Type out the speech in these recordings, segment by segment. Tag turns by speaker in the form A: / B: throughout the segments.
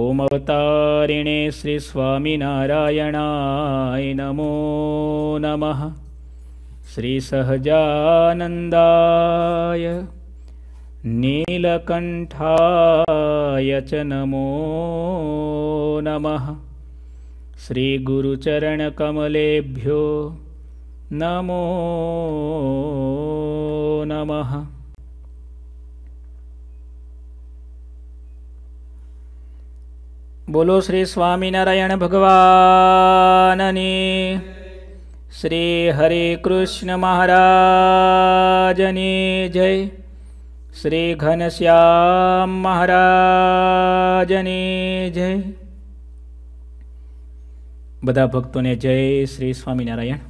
A: ओमवतारिणे श्रीस्वामिनारायणाय नमो नमः नीलकण्ठाय च नमो नमः श्रीगुरुचरणकमलेभ्यो नमो नमः બોલો શ્રી સ્વામિનારાયણ ભગવાનની શ્રી હરે કૃષ્ણ મહારાજની જય શ્રી ઘનશ્યામ મહારાજની જય બધા ભક્તોને જય શ્રી સ્વામિનારાયણ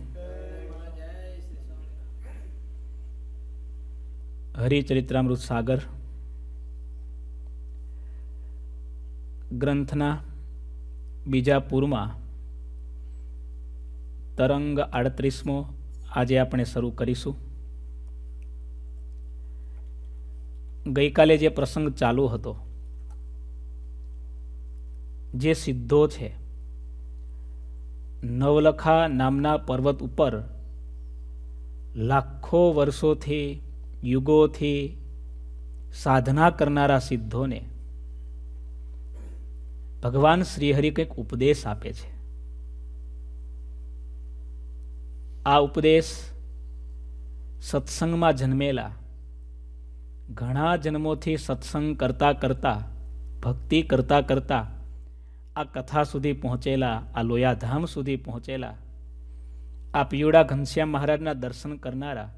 A: હરિચરિત્રામૃત સાગર ગ્રંથના બીજાપુરમાં તરંગ આડત્રીસમો આજે આપણે શરૂ કરીશું ગઈકાલે જે પ્રસંગ ચાલુ હતો જે સિદ્ધો છે નવલખા નામના પર્વત ઉપર લાખો વર્ષોથી યુગોથી સાધના કરનારા સિદ્ધોને ભગવાન શ્રીહરિ કંઈક ઉપદેશ આપે છે આ ઉપદેશ સત્સંગમાં જન્મેલા ઘણા જન્મોથી સત્સંગ કરતા કરતાં ભક્તિ કરતાં કરતાં આ કથા સુધી પહોંચેલા આ લોયાધામ સુધી પહોંચેલા આ પિયુડા ઘનશ્યામ મહારાજના દર્શન કરનારા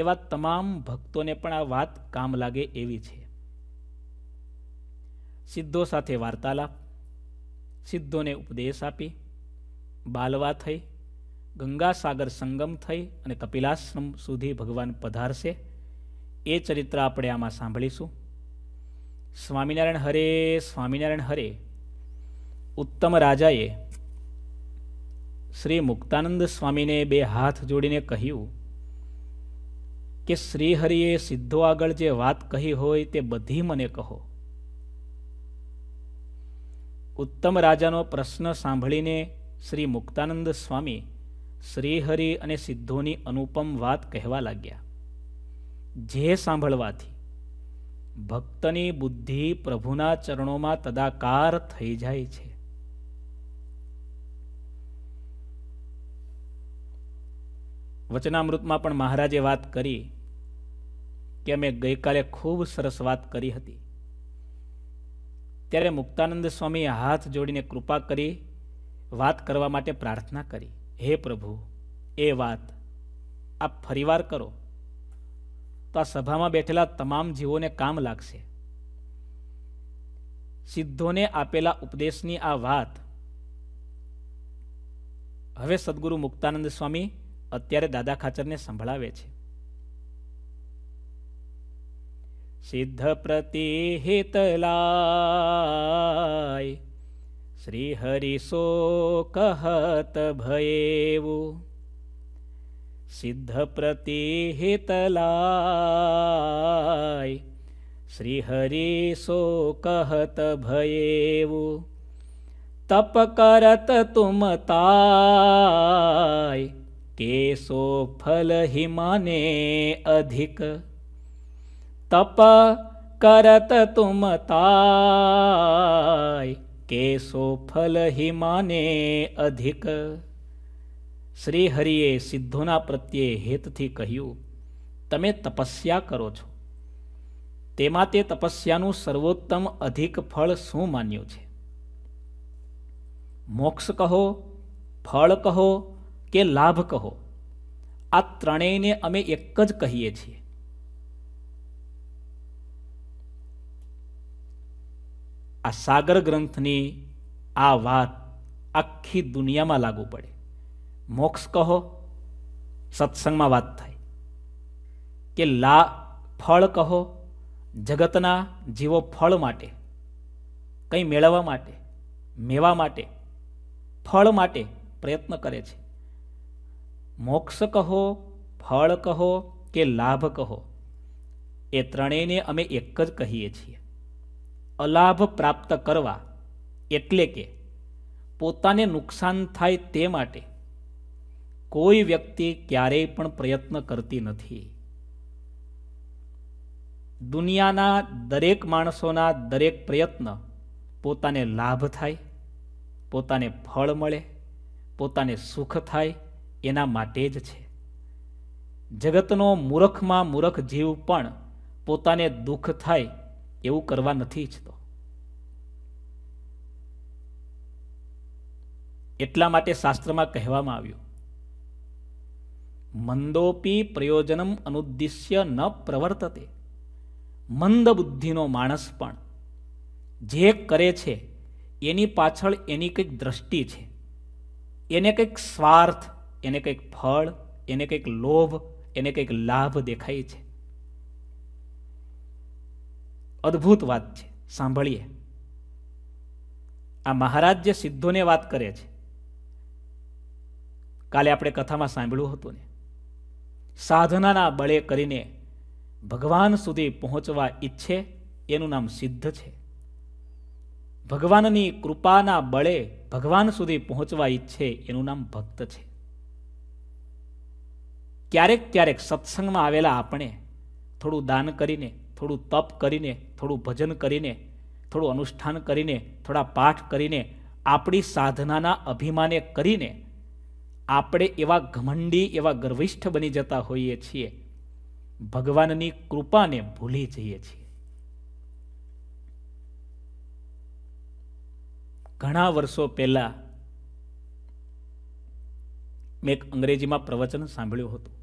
A: એવા તમામ ભક્તોને પણ આ વાત કામ લાગે એવી છે સિદ્ધો સાથે વાર્તાલાપ સિદ્ધોને ઉપદેશ આપી બાલવા થઈ ગંગાસાગર સંગમ થઈ અને કપિલાશ્રમ સુધી ભગવાન પધારશે એ ચરિત્ર આપણે આમાં સાંભળીશું સ્વામિનારાયણ હરે સ્વામિનારાયણ હરે ઉત્તમ રાજાએ શ્રી મુક્તાનંદ સ્વામીને બે હાથ જોડીને કહ્યું કે શ્રીહરિએ સિદ્ધો આગળ જે વાત કહી હોય તે બધી મને કહો ઉત્તમ રાજાનો પ્રશ્ન સાંભળીને શ્રી મુક્તાનંદ સ્વામી શ્રીહરિ અને સિદ્ધોની અનુપમ વાત કહેવા લાગ્યા જે સાંભળવાથી ભક્તની બુદ્ધિ પ્રભુના ચરણોમાં તદાકાર થઈ જાય છે વચનામૃતમાં પણ મહારાજે વાત કરી કે અમે ગઈકાલે ખૂબ સરસ વાત કરી હતી ત્યારે મુક્તાનંદ સ્વામીએ હાથ જોડીને કૃપા કરી વાત કરવા માટે પ્રાર્થના કરી હે પ્રભુ એ વાત આપ ફરીવાર કરો તો આ સભામાં બેઠેલા તમામ જીવોને કામ લાગશે સિદ્ધોને આપેલા ઉપદેશની આ વાત હવે સદગુરુ મુક્તાનંદ સ્વામી અત્યારે દાદા ખાચરને સંભળાવે છે સિદ્ધપ્રતિહિતલાય શ્રીહરિસો કહત ભયેવું સિદ્ધપ્રતિહિતલાય શ્રીહરિસો કહત ભયેવું તપ કરત તુમ તાય કેસો ફલ હિમાને અધિક તપ કરત તુમતા તાય કેસો ફલ હિમાને અધિક શ્રી હરિએ સિદ્ધોના પ્રત્યે હેતથી કહ્યું તમે તપસ્યા કરો છો તેમાં તે તપસ્યાનું સર્વોત્તમ અધિક ફળ શું માન્યું છે મોક્ષ કહો ફળ કહો કે લાભ કહો આ ત્રણેયને અમે એક જ કહીએ છીએ આ સાગર ગ્રંથની આ વાત આખી દુનિયામાં લાગુ પડે મોક્ષ કહો સત્સંગમાં વાત થાય કે લા ફળ કહો જગતના જીવો ફળ માટે કંઈ મેળવવા માટે મેવા માટે ફળ માટે પ્રયત્ન કરે છે મોક્ષ કહો ફળ કહો કે લાભ કહો એ ત્રણેયને અમે એક જ કહીએ છીએ અલાભ પ્રાપ્ત કરવા એટલે કે પોતાને નુકસાન થાય તે માટે કોઈ વ્યક્તિ ક્યારેય પણ પ્રયત્ન કરતી નથી દુનિયાના દરેક માણસોના દરેક પ્રયત્ન પોતાને લાભ થાય પોતાને ફળ મળે પોતાને સુખ થાય એના માટે જ છે જગતનો મૂરખમાં મૂરખ જીવ પણ પોતાને દુઃખ થાય એવું કરવા નથી ઈચ્છતો એટલા માટે શાસ્ત્રમાં કહેવામાં આવ્યું મંદોપી પ્રયોજનમ અનુદ્દેશ્ય ન પ્રવર્તતે મંદ બુદ્ધિનો માણસ પણ જે કરે છે એની પાછળ એની કંઈક દ્રષ્ટિ છે એને કંઈક સ્વાર્થ એને કંઈક ફળ એને કંઈક લોભ એને કંઈક લાભ દેખાય છે અદ્ભુત વાત છે સાંભળીએ આ મહારાજ જે સિદ્ધોને વાત કરે છે કાલે આપણે કથામાં સાંભળ્યું હતું ને સાધનાના બળે કરીને ભગવાન સુધી પહોંચવા ઈચ્છે એનું નામ સિદ્ધ છે ભગવાનની કૃપાના બળે ભગવાન સુધી પહોંચવા ઈચ્છે એનું નામ ભક્ત છે ક્યારેક ક્યારેક સત્સંગમાં આવેલા આપણે થોડું દાન કરીને થોડું તપ કરીને થોડું ભજન કરીને થોડું અનુષ્ઠાન કરીને થોડા પાઠ કરીને આપણી સાધનાના અભિમાને કરીને આપણે એવા ઘમંડી એવા ગર્વિષ્ઠ બની જતા હોઈએ છીએ ભગવાનની કૃપાને ભૂલી જઈએ છીએ ઘણા વર્ષો પહેલા મેં એક અંગ્રેજીમાં પ્રવચન સાંભળ્યું હતું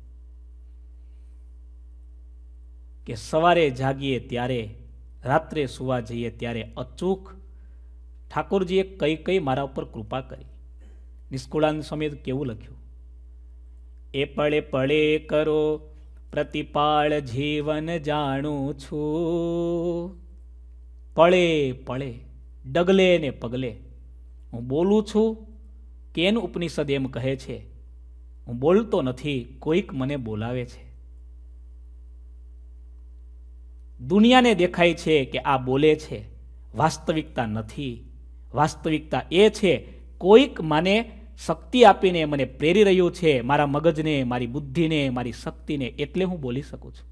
A: કે સવારે જાગીએ ત્યારે રાત્રે સુવા જઈએ ત્યારે અચૂક ઠાકોરજીએ કઈ કઈ મારા ઉપર કૃપા કરી નિષ્કુળાન સમેત કેવું લખ્યું એ પળે પળે કરો પ્રતિપાળ જીવન જાણું છું પળે પળે ડગલે ને પગલે હું બોલું છું કેન ઉપનિષદ એમ કહે છે હું બોલતો નથી કોઈક મને બોલાવે છે દુનિયાને દેખાય છે કે આ બોલે છે વાસ્તવિકતા નથી વાસ્તવિકતા એ છે કોઈક મને શક્તિ આપીને મને પ્રેરી રહ્યું છે મારા મગજને મારી બુદ્ધિને મારી શક્તિને એટલે હું બોલી શકું છું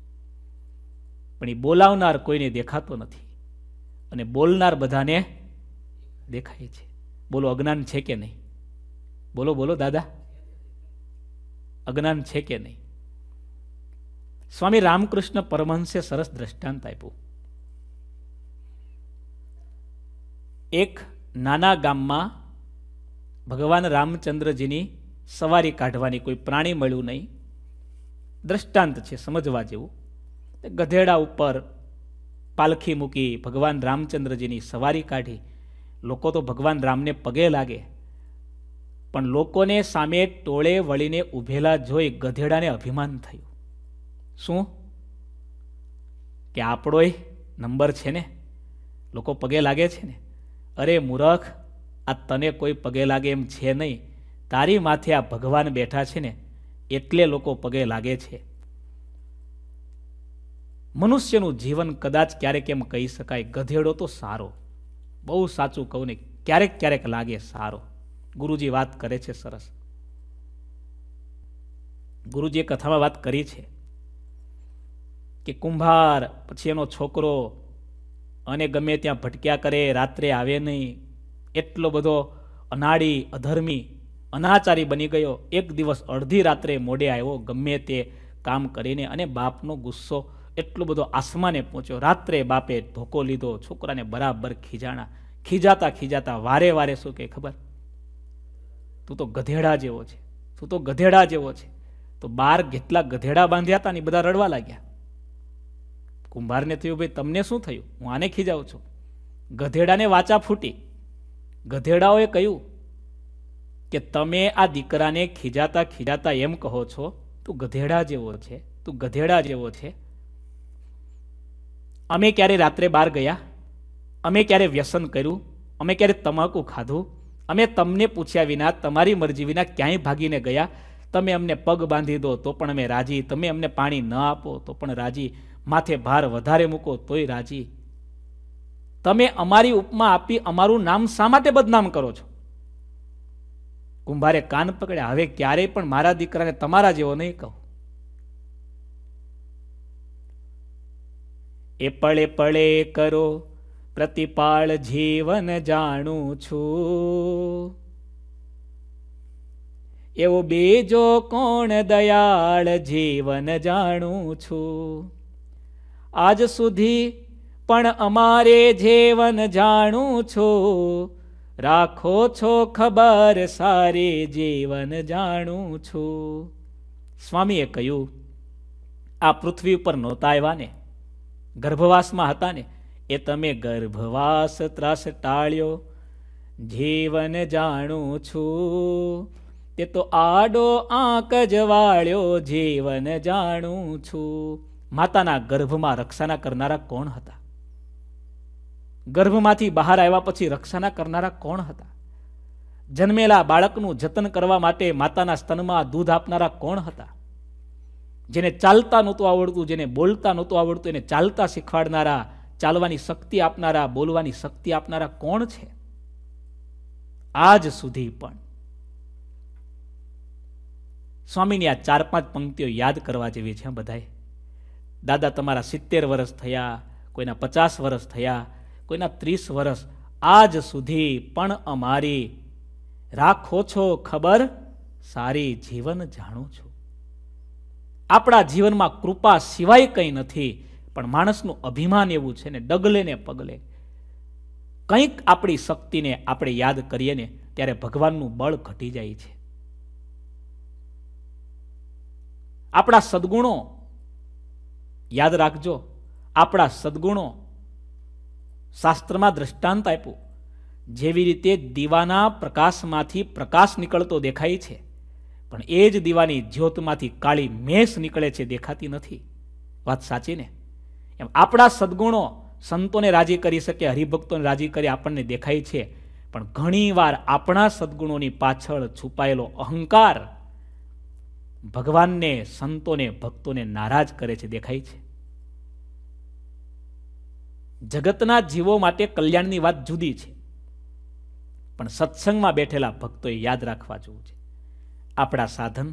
A: પણ એ બોલાવનાર કોઈને દેખાતો નથી અને બોલનાર બધાને દેખાય છે બોલો અજ્ઞાન છે કે નહીં બોલો બોલો દાદા અજ્ઞાન છે કે નહીં સ્વામી રામકૃષ્ણ પરમહંસે સરસ દ્રષ્ટાંત આપ્યું એક નાના ગામમાં ભગવાન રામચંદ્રજીની સવારી કાઢવાની કોઈ પ્રાણી મળ્યું નહીં દ્રષ્ટાંત છે સમજવા જેવું ગધેડા ઉપર પાલખી મૂકી ભગવાન રામચંદ્રજીની સવારી કાઢી લોકો તો ભગવાન રામને પગે લાગે પણ લોકોને સામે ટોળે વળીને ઊભેલા જોઈ ગધેડાને અભિમાન થયું શું કે આપણોય નંબર છે ને લોકો પગે લાગે છે ને અરે મૂરખ આ તને કોઈ પગે લાગે એમ છે નહીં તારી માથે આ ભગવાન બેઠા છે ને એટલે લોકો પગે લાગે છે મનુષ્યનું જીવન કદાચ ક્યારેક એમ કહી શકાય ગધેડો તો સારો બહુ સાચું કહું ને ક્યારેક ક્યારેક લાગે સારો ગુરુજી વાત કરે છે સરસ ગુરુજીએ કથામાં વાત કરી છે કે કુંભાર પછી એનો છોકરો અને ગમે ત્યાં ભટક્યા કરે રાત્રે આવે નહીં એટલો બધો અનાળી અધર્મી અનાચારી બની ગયો એક દિવસ અડધી રાત્રે મોડે આવ્યો ગમે તે કામ કરીને અને બાપનો ગુસ્સો એટલો બધો આસમાને પહોંચ્યો રાત્રે બાપે ધોકો લીધો છોકરાને બરાબર ખીજાણા ખીજાતા ખીજાતા વારે વારે શું કે ખબર તું તો ગધેડા જેવો છે તું તો ગધેડા જેવો છે તો બાર કેટલા ગધેડા બાંધ્યા હતા ને બધા રડવા લાગ્યા કુંભારને થયું ભાઈ તમને શું થયું હું આને ખીજાઉં છું ગધેડાને વાચા ફૂટી ગધેડાઓએ કહ્યું કે તમે આ દીકરાને ખીજાતા ખીજાતા એમ કહો છો તું ગધેડા જેવો છે તું ગધેડા જેવો છે અમે ક્યારે રાત્રે બહાર ગયા અમે ક્યારે વ્યસન કર્યું અમે ક્યારે તમાકુ ખાધું અમે તમને પૂછ્યા વિના તમારી મરજી વિના ક્યાંય ભાગીને ગયા તમે અમને પગ બાંધી દો તો પણ અમે રાજી તમે અમને પાણી ન આપો તો પણ રાજી માથે ભાર વધારે મૂકો તોય રાજી તમે અમારી ઉપમા આપી અમારું નામ શા માટે બદનામ કરો છો કુંભારે કાન પકડ્યા હવે ક્યારેય પણ મારા દીકરાને તમારા જેવો નહીં કહો એ પળે પળે કરો પ્રતિપાળ જીવન જાણું છું એવો બીજો કોણ દયાળ જીવન જાણું છું આજ સુધી પણ અમારે જેવન જાણું છો રાખો છો ખબર સારે જીવન જાણું છું સ્વામીએ કહ્યું આ પૃથ્વી ઉપર નહોતા આવ્યા ને ગર્ભવાસમાં હતા ને એ તમે ગર્ભવાસ ત્રાસ ટાળ્યો જીવન જાણું છું તે તો આડો આંક જ વાળ્યો જીવન જાણું છું માતાના ગર્ભમાં રક્ષાના કરનારા કોણ હતા ગર્ભમાંથી બહાર આવ્યા પછી રક્ષાના કરનારા કોણ હતા જન્મેલા બાળકનું જતન કરવા માટે માતાના સ્તનમાં દૂધ આપનારા કોણ હતા જેને ચાલતા નહોતું આવડતું જેને બોલતા નહોતું આવડતું એને ચાલતા શીખવાડનારા ચાલવાની શક્તિ આપનારા બોલવાની શક્તિ આપનારા કોણ છે આજ સુધી પણ સ્વામીની આ ચાર પાંચ પંક્તિઓ યાદ કરવા જેવી છે બધાએ દાદા તમારા સિત્તેર વર્ષ થયા કોઈના પચાસ વર્ષ થયા કોઈના ત્રીસ વર્ષ આજ સુધી પણ અમારી રાખો છો ખબર સારી જીવન જાણું છું આપણા જીવનમાં કૃપા સિવાય કંઈ નથી પણ માણસનું અભિમાન એવું છે ને ડગલે ને પગલે કંઈક આપણી શક્તિને આપણે યાદ કરીએ ને ત્યારે ભગવાનનું બળ ઘટી જાય છે આપણા સદગુણો યાદ રાખજો આપણા સદગુણો શાસ્ત્રમાં દ્રષ્ટાંત આપ્યું જેવી રીતે દીવાના પ્રકાશમાંથી પ્રકાશ નીકળતો દેખાય છે પણ એ જ દીવાની જ્યોતમાંથી કાળી મેષ નીકળે છે દેખાતી નથી વાત સાચી ને એમ આપણા સદગુણો સંતોને રાજી કરી શકે હરિભક્તોને રાજી કરી આપણને દેખાય છે પણ ઘણીવાર આપણા સદગુણોની પાછળ છુપાયેલો અહંકાર ભગવાનને સંતોને ભક્તોને નારાજ કરે છે દેખાય છે જગતના જીવો માટે કલ્યાણની વાત જુદી છે પણ સત્સંગમાં બેઠેલા ભક્તોએ યાદ રાખવા જેવું છે આપણા સાધન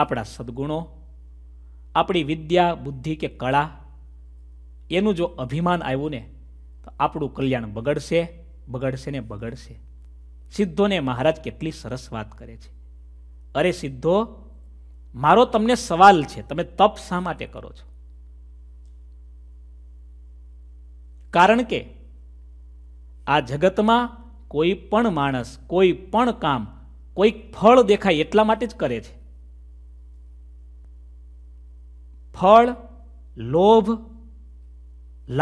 A: આપણા સદગુણો આપણી વિદ્યા બુદ્ધિ કે કળા એનું જો અભિમાન આવ્યું ને તો આપણું કલ્યાણ બગડશે બગડશે ને બગડશે સિદ્ધોને મહારાજ કેટલી સરસ વાત કરે છે અરે સિદ્ધો મારો તમને સવાલ છે તમે તપ શા માટે કરો છો કારણ કે આ જગતમાં કોઈ પણ માણસ કોઈ પણ કામ કોઈ ફળ દેખાય એટલા માટે જ કરે છે ફળ લોભ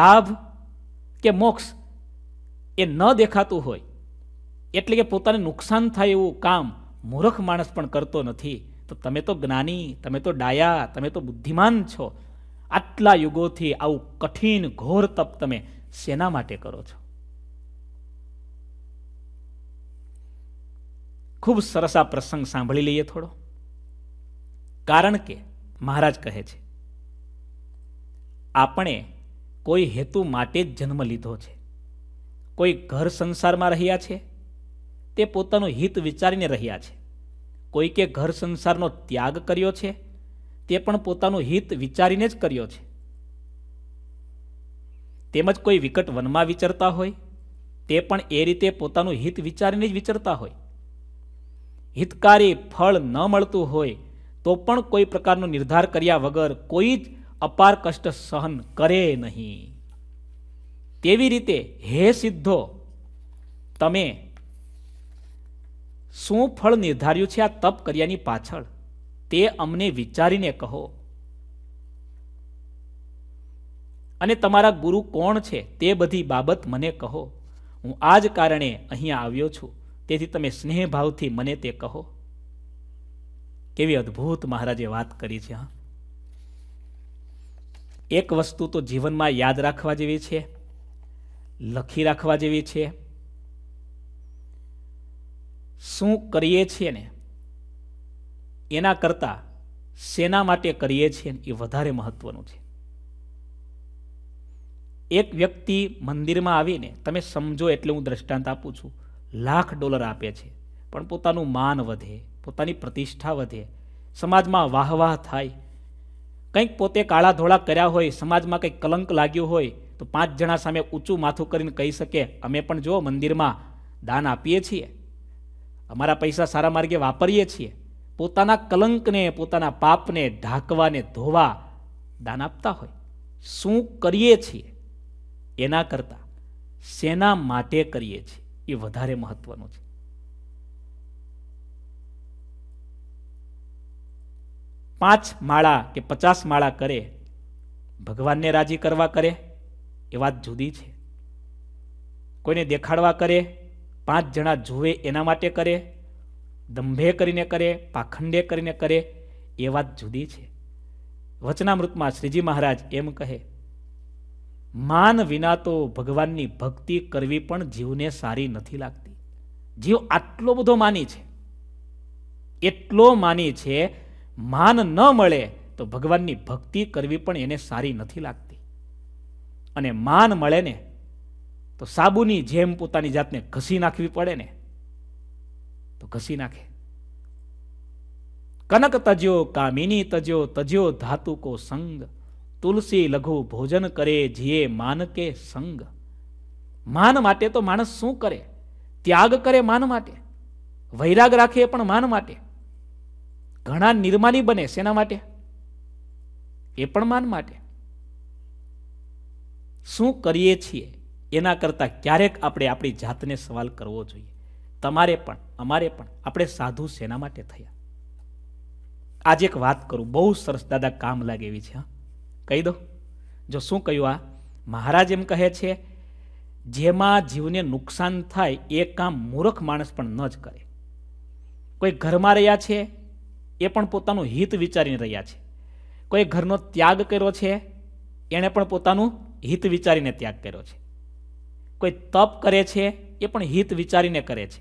A: લાભ કે મોક્ષ એ ન દેખાતું હોય એટલે કે પોતાને નુકસાન થાય એવું કામ મૂર્ખ માણસ પણ કરતો નથી તો તમે તો જ્ઞાની તમે તો ડાયા તમે તો બુદ્ધિમાન છો આટલા યુગોથી આવું કઠિન ઘોર તપ તમે શેના માટે કરો છો ખૂબ સરસ આ પ્રસંગ સાંભળી લઈએ થોડો કારણ કે મહારાજ કહે છે આપણે કોઈ હેતુ માટે જ જન્મ લીધો છે કોઈ ઘર સંસારમાં રહ્યા છે તે પોતાનું હિત વિચારીને રહ્યા છે કોઈકે ઘર સંસારનો ત્યાગ કર્યો છે તે પણ પોતાનું હિત વિચારીને જ કર્યો છે તેમજ કોઈ વિકટ વનમાં વિચરતા હોય તે પણ એ રીતે પોતાનું હિત વિચારીને જ વિચરતા હોય હિતકારી ફળ ન મળતું હોય તો પણ કોઈ પ્રકારનો નિર્ધાર કર્યા વગર કોઈ જ અપાર કષ્ટ સહન કરે નહીં તેવી રીતે હે સિદ્ધો તમે શું ફળ નિર્ધાર્યું છે આ તપ કર્યાની પાછળ તે અમને વિચારીને કહો અને તમારા ગુરુ કોણ છે તે બધી બાબત મને કહો હું આ જ કારણે અહીંયા આવ્યો છું તેથી તમે સ્નેહભાવથી મને તે કહો કેવી અદ્ભુત મહારાજે વાત કરી છે હા એક વસ્તુ તો જીવનમાં યાદ રાખવા જેવી છે લખી રાખવા જેવી છે શું કરીએ છીએ ને એના કરતાં શેના માટે કરીએ છીએ એ વધારે મહત્વનું છે એક વ્યક્તિ મંદિરમાં આવીને તમે સમજો એટલે હું દ્રષ્ટાંત આપું છું લાખ ડોલર આપે છે પણ પોતાનું માન વધે પોતાની પ્રતિષ્ઠા વધે સમાજમાં વાહવાહ થાય કંઈક પોતે કાળા ધોળા કર્યા હોય સમાજમાં કંઈક કલંક લાગ્યું હોય તો પાંચ જણા સામે ઊંચું માથું કરીને કહી શકે અમે પણ જો મંદિરમાં દાન આપીએ છીએ અમારા પૈસા સારા માર્ગે વાપરીએ છીએ પોતાના કલંકને પોતાના પાપને ઢાંકવાને ધોવા દાન આપતા હોય શું કરીએ છીએ એના કરતા શેના માટે કરીએ છીએ એ વધારે મહત્વનું છે પાંચ માળા કે પચાસ માળા કરે ભગવાનને રાજી કરવા કરે એ વાત જુદી છે કોઈને દેખાડવા કરે પાંચ જણા જુએ એના માટે કરે દંભે કરીને કરે પાખંડે કરીને કરે એ વાત જુદી છે વચનામૃતમાં શ્રીજી મહારાજ એમ કહે માન વિના તો ભગવાનની ભક્તિ કરવી પણ જીવને સારી નથી લાગતી જીવ આટલો બધો માની છે એટલો માની છે માન ન મળે તો ભગવાનની ભક્તિ કરવી પણ એને સારી નથી લાગતી અને માન મળે ને તો સાબુની જેમ પોતાની જાતને ઘસી નાખવી પડે ને તો ઘસી નાખે કનક તજ્યો કામિની તજ્યો તજ્યો ધાતુ કો સંગ તુલસી લઘુ ભોજન કરે જીએ માન કે સંગ માન માટે તો માણસ શું કરે ત્યાગ કરે માન માટે વૈરાગ રાખે પણ માન માટે ઘણા નિર્માલી બને શેના માટે એ પણ માન માટે શું કરીએ છીએ એના કરતા ક્યારેક આપણે આપણી જાતને સવાલ કરવો જોઈએ તમારે પણ અમારે પણ આપણે સાધુ શેના માટે થયા આજે એક વાત કરું બહુ સરસ દાદા કામ લાગે એવી છે હા કહી દો જો શું કહ્યું આ મહારાજ એમ કહે છે જેમાં જીવને નુકસાન થાય એ કામ મૂર્ખ માણસ પણ ન જ કરે કોઈ ઘરમાં રહ્યા છે એ પણ પોતાનું હિત વિચારીને રહ્યા છે કોઈ ઘરનો ત્યાગ કર્યો છે એણે પણ પોતાનું હિત વિચારીને ત્યાગ કર્યો છે કોઈ તપ કરે છે એ પણ હિત વિચારીને કરે છે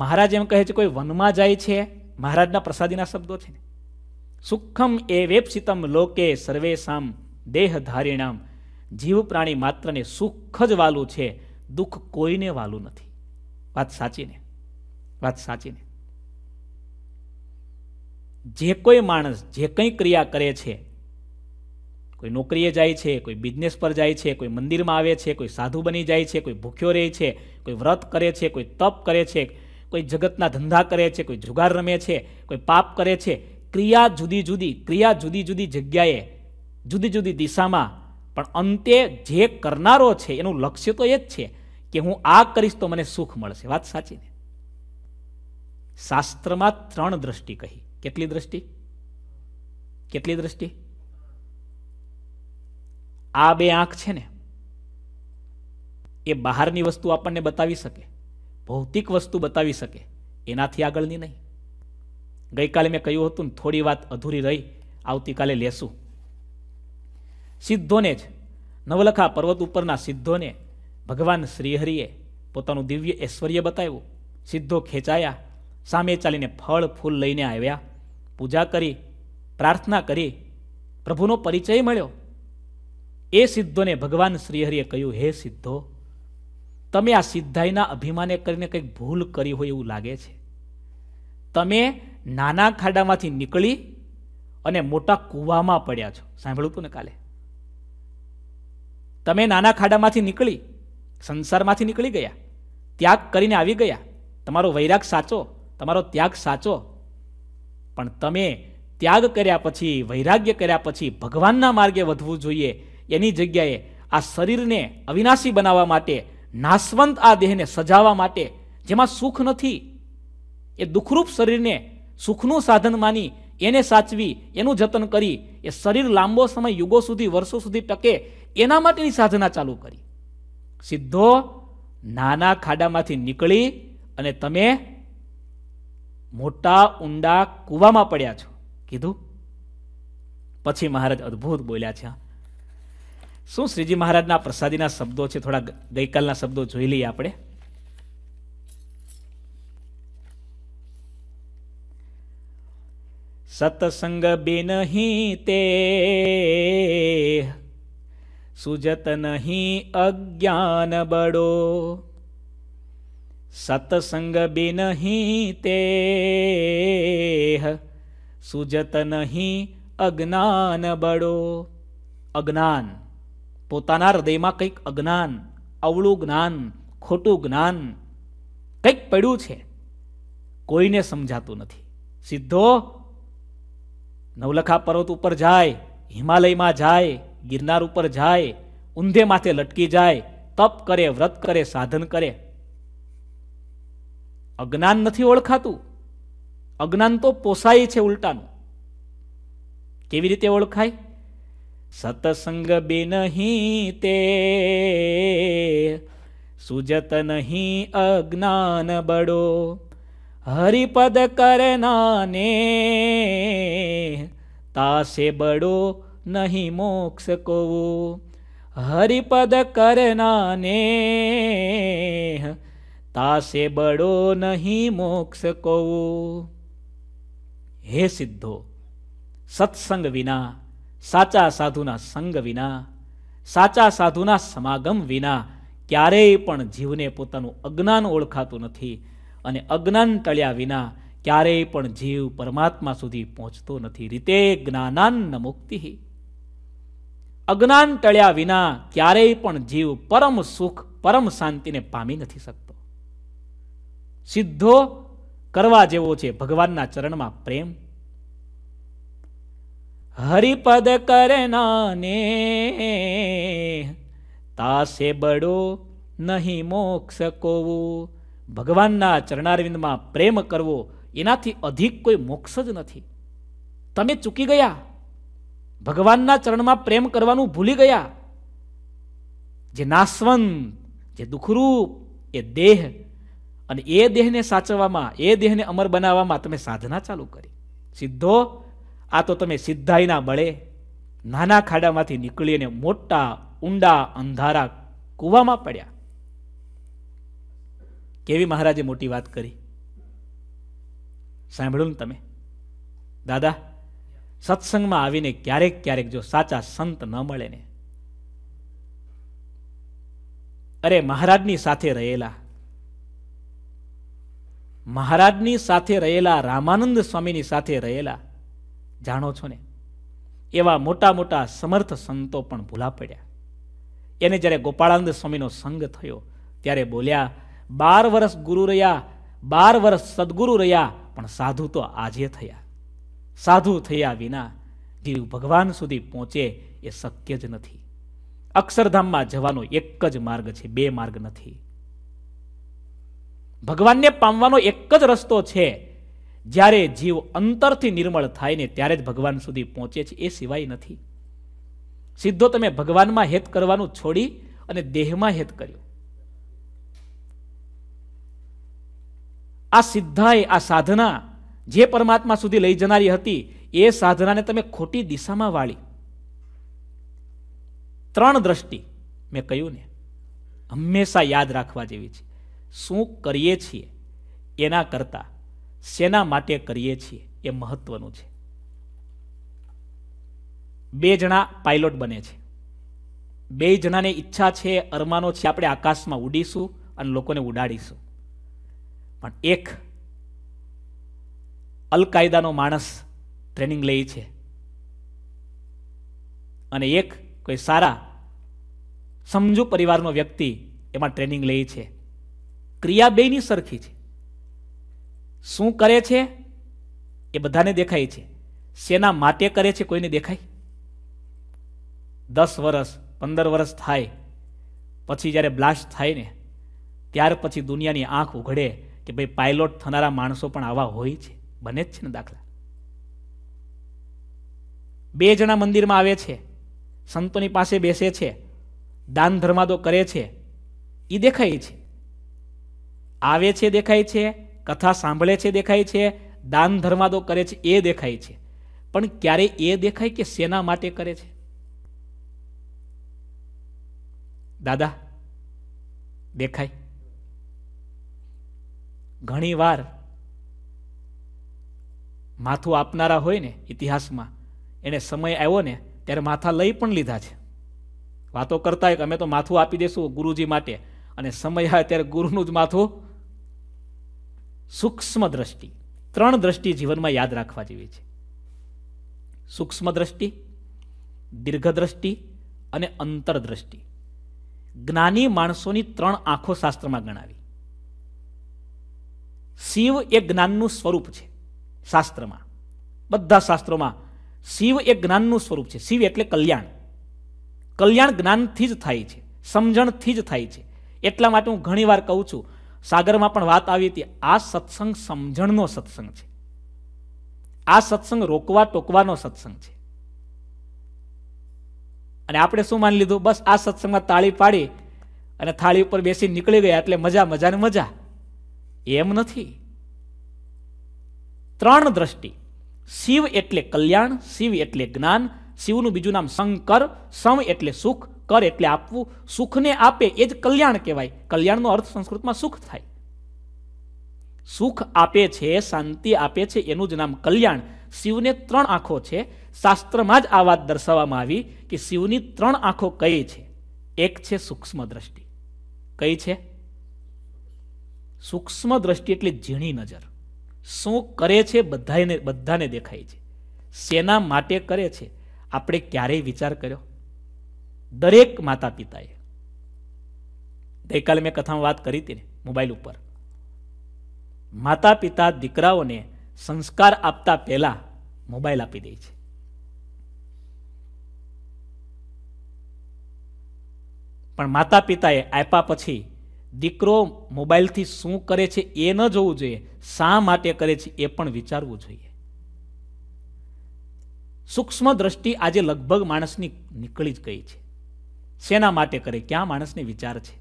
A: મહારાજ એમ કહે છે કોઈ વનમાં જાય છે મહારાજના પ્રસાદીના શબ્દો છે ને સુખમ એ વેપસિતમ લોકે સર્વેસામ દેહ ધારીણામ જીવ પ્રાણી માત્રને સુખ જ વાલું છે દુઃખ કોઈને વાલું નથી વાત સાચી વાત સાચી જે કોઈ માણસ જે કંઈ ક્રિયા કરે છે કોઈ નોકરીએ જાય છે કોઈ બિઝનેસ પર જાય છે કોઈ મંદિરમાં આવે છે કોઈ સાધુ બની જાય છે કોઈ ભૂખ્યો રહે છે કોઈ વ્રત કરે છે કોઈ તપ કરે છે કોઈ જગતના ધંધા કરે છે કોઈ જુગાર રમે છે કોઈ પાપ કરે છે ક્રિયા જુદી જુદી ક્રિયા જુદી જુદી જગ્યાએ જુદી જુદી દિશામાં પણ અંતે જે કરનારો છે એનું લક્ષ્ય તો એ જ છે કે હું આ કરીશ તો મને સુખ મળશે વાત સાચી ને શાસ્ત્રમાં ત્રણ દ્રષ્ટિ કહી કેટલી દ્રષ્ટિ કેટલી દ્રષ્ટિ આ બે આંખ છે ને એ બહારની વસ્તુ આપણને બતાવી શકે ભૌતિક વસ્તુ બતાવી શકે એનાથી આગળની નહીં ગઈકાલે મેં કહ્યું હતું થોડી વાત અધૂરી રહી આવતીકાલે લેશું સિદ્ધોને જ નવલખા પર્વત ઉપરના સિદ્ધોને ભગવાન શ્રીહરિએ પોતાનું દિવ્ય ઐશ્વર્ય બતાવ્યું સિદ્ધો ખેંચાયા સામે ચાલીને ફળ ફૂલ લઈને આવ્યા પૂજા કરી પ્રાર્થના કરી પ્રભુનો પરિચય મળ્યો એ સિદ્ધોને ભગવાન શ્રીહરિએ કહ્યું હે સિદ્ધો તમે આ સિદ્ધાઈના અભિમાને કરીને કંઈક ભૂલ કરી હોય એવું લાગે છે તમે નાના ખાડામાંથી નીકળી અને મોટા કૂવામાં પડ્યા છો સાંભળ્યું તું ને કાલે તમે નાના ખાડામાંથી નીકળી સંસારમાંથી નીકળી ગયા ત્યાગ કરીને આવી ગયા તમારો વૈરાગ સાચો તમારો ત્યાગ સાચો પણ તમે ત્યાગ કર્યા પછી વૈરાગ્ય કર્યા પછી ભગવાનના માર્ગે વધવું જોઈએ એની જગ્યાએ આ શરીરને અવિનાશી બનાવવા માટે નાશવંત આ દેહને સજાવવા માટે જેમાં સુખ નથી એ દુઃખરૂપ શરીરને સુખનું સાધન માની એને સાચવી એનું જતન કરી એ શરીર લાંબો સમય યુગો સુધી વર્ષો સુધી ટકે એના માટેની સાધના ચાલુ કરી સીધો નાના ખાડામાંથી નીકળી અને તમે મોટા ઊંડા કૂવામાં પડ્યા છો કીધું પછી મહારાજ અદ્ભુત બોલ્યા છે શું શ્રીજી મહારાજના પ્રસાદીના શબ્દો છે થોડા ગઈકાલના શબ્દો જોઈ લઈએ આપણે સત્સંગ બિન તે સુજત નહીં અજ્ઞાન બડો સત્સંગ બિન તે સુજત નહીં અજ્ઞાન બડો અજ્ઞાન પોતાના હૃદયમાં કંઈક અજ્ઞાન અવળું જ્ઞાન ખોટું જ્ઞાન કંઈક પડ્યું છે કોઈને સમજાતું નથી સીધો નવલખા પર્વત ઉપર જાય હિમાલયમાં જાય ગિરનાર ઉપર જાય ઊંધે માથે લટકી જાય તપ કરે વ્રત કરે સાધન કરે અજ્ઞાન નથી ઓળખાતું અજ્ઞાન તો પોસાય છે ઉલટાનું કેવી રીતે ઓળખાય સતસંગ બિનહી તે સુજત નહીં અજ્ઞાન બળો હરિપદ કરનાને તાસે બડો નહીં મોક્ષ કોવો હરિપદ કરનાને તાસે બડો નહીં મોક્ષ કોવો હે સિદ્ધો સત્સંગ વિના સાચા સાધુના સંગ વિના સાચા સાધુના સમાગમ વિના ક્યારેય પણ જીવને પોતાનું અજ્ઞાન ઓળખાતું નથી અને અજ્ઞાન તળ્યા વિના ક્યારેય પણ જીવ પરમાત્મા સુધી પહોંચતો નથી રીતે જ્ઞાનાન્ન મુક્તિ અજ્ઞાન ટળ્યા વિના ક્યારેય પણ જીવ પરમ સુખ પરમ શાંતિને પામી નથી શકતો સિદ્ધો કરવા જેવો છે ભગવાનના ચરણમાં પ્રેમ હરિપદ કરે નાને તાસે બડો નહીં મોક્ષ કોવું ભગવાનના ચરણારવિંદમાં પ્રેમ કરવો એનાથી અધિક કોઈ મોક્ષ જ નથી તમે ચૂકી ગયા ભગવાનના ચરણમાં પ્રેમ કરવાનું ભૂલી ગયા જે નાસવંત જે દુઃખરૂપ એ દેહ અને એ દેહને સાચવવામાં એ દેહને અમર બનાવવામાં તમે સાધના ચાલુ કરી સીધો આ તો તમે સિદ્ધાઈના બળે નાના ખાડામાંથી નીકળીને મોટા ઊંડા અંધારા કૂવામાં પડ્યા કેવી મહારાજે મોટી વાત કરી સાંભળ્યું ને તમે દાદા સત્સંગમાં આવીને ક્યારેક ક્યારેક જો સાચા સંત ન મળે ને અરે મહારાજની સાથે રહેલા મહારાજની સાથે રહેલા રામાનંદ સ્વામીની સાથે રહેલા જાણો છો ને એવા મોટા મોટા સમર્થ સંતો પણ ભૂલા પડ્યા એને જ્યારે ગોપાળાનંદ સ્વામીનો સંગ થયો ત્યારે બોલ્યા બાર વર્ષ ગુરુ રહ્યા બાર વર્ષ સદગુરુ રહ્યા પણ સાધુ તો આજે થયા સાધુ થયા વિના જીવ ભગવાન સુધી પહોંચે એ શક્ય જ નથી અક્ષરધામમાં જવાનો એક જ માર્ગ છે બે માર્ગ નથી ભગવાનને પામવાનો એક જ રસ્તો છે જ્યારે જીવ અંતરથી નિર્મળ થાય ને ત્યારે જ ભગવાન સુધી પહોંચે છે એ સિવાય નથી સીધો તમે ભગવાનમાં હેત કરવાનું છોડી અને દેહમાં હેત કર્યો આ સિદ્ધાએ આ સાધના જે પરમાત્મા સુધી લઈ જનારી હતી એ સાધનાને તમે ખોટી દિશામાં વાળી ત્રણ દ્રષ્ટિ મેં કહ્યું ને હંમેશા યાદ રાખવા જેવી છે શું કરીએ છીએ એના કરતાં શેના માટે કરીએ છીએ એ મહત્વનું છે બે જણા પાયલોટ બને છે બે જણાને ઈચ્છા છે અરમાનો છે આપણે આકાશમાં ઉડીશું અને લોકોને ઉડાડીશું પણ એક અલકાયદાનો માણસ ટ્રેનિંગ લે છે અને એક કોઈ સારા સમજુ પરિવારનો વ્યક્તિ એમાં ટ્રેનિંગ લે છે ક્રિયા બેની સરખી છે શું કરે છે એ બધાને દેખાય છે શેના માટે કરે છે કોઈને દેખાય દસ વર્ષ પંદર વર્ષ થાય પછી જ્યારે બ્લાસ્ટ થાય ને ત્યાર પછી દુનિયાની આંખ ઉઘડે કે ભાઈ પાયલોટ થનારા માણસો પણ આવા હોય છે બને જ છે ને દાખલા બે જણા મંદિરમાં આવે છે સંતોની પાસે બેસે છે દાન ધર્માદો કરે છે એ દેખાય છે આવે છે દેખાય છે કથા સાંભળે છે દેખાય છે દાન ધર્માદો કરે છે એ દેખાય છે પણ ક્યારે એ દેખાય કે સેના માટે કરે છે દાદા દેખાય ઘણીવાર માથું આપનારા હોય ને ઇતિહાસમાં એણે સમય આવ્યો ને ત્યારે માથા લઈ પણ લીધા છે વાતો કરતા હોય કે અમે તો માથું આપી દઈશું ગુરુજી માટે અને સમય આવે ત્યારે ગુરુનું જ માથું સૂક્ષ્મ દ્રષ્ટિ ત્રણ દ્રષ્ટિ જીવનમાં યાદ રાખવા જેવી છે સૂક્ષ્મ દ્રષ્ટિ દીર્ઘ દ્રષ્ટિ અને અંતરદ્રષ્ટિ જ્ઞાની માણસોની ત્રણ આંખો શાસ્ત્રમાં ગણાવી શિવ એ જ્ઞાનનું સ્વરૂપ છે શાસ્ત્રમાં બધા શાસ્ત્રોમાં શિવ એ જ્ઞાનનું સ્વરૂપ છે શિવ એટલે કલ્યાણ કલ્યાણ જ્ઞાનથી જ થાય છે સમજણથી જ થાય છે એટલા માટે હું ઘણીવાર કહું છું સાગરમાં પણ વાત આવી હતી આ સત્સંગ સમજણનો સત્સંગ છે આ સત્સંગ રોકવા ટોકવાનો સત્સંગ છે અને આપણે શું માની લીધું બસ આ સત્સંગમાં તાળી પાડી અને થાળી ઉપર બેસી નીકળી ગયા એટલે મજા મજાને મજા એમ નથી ત્રણ દ્રષ્ટિ શિવ એટલે કલ્યાણ શિવ એટલે જ્ઞાન શિવનું બીજું નામ શંકર સમ એટલે સુખ કર એટલે આપવું સુખને આપે એ જ કલ્યાણ કહેવાય કલ્યાણનો અર્થ સંસ્કૃતમાં સુખ થાય સુખ આપે છે શાંતિ આપે છે એનું જ નામ કલ્યાણ શિવને ત્રણ આંખો છે શાસ્ત્રમાં જ આ વાત દર્શાવવામાં આવી કે શિવની ત્રણ આંખો કઈ છે એક છે સૂક્ષ્મ દ્રષ્ટિ કઈ છે સૂક્ષ્મ દ્રષ્ટિ એટલે ઝીણી નજર શું કરે છે બધાને બધાને દેખાય છે શેના માટે કરે છે આપણે ક્યારેય વિચાર કર્યો દરેક માતા પિતાએ ગઈકાલે મેં કથામાં વાત કરી હતી ને મોબાઈલ ઉપર માતા પિતા દીકરાઓને સંસ્કાર આપતા પહેલા મોબાઈલ આપી દે છે પણ માતા પિતાએ આપ્યા પછી દીકરો મોબાઈલથી શું કરે છે એ ન જોવું જોઈએ શા માટે કરે છે એ પણ વિચારવું જોઈએ સૂક્ષ્મ દ્રષ્ટિ આજે લગભગ માણસની નીકળી જ ગઈ છે શેના માટે કરે ક્યાં માણસને વિચાર છે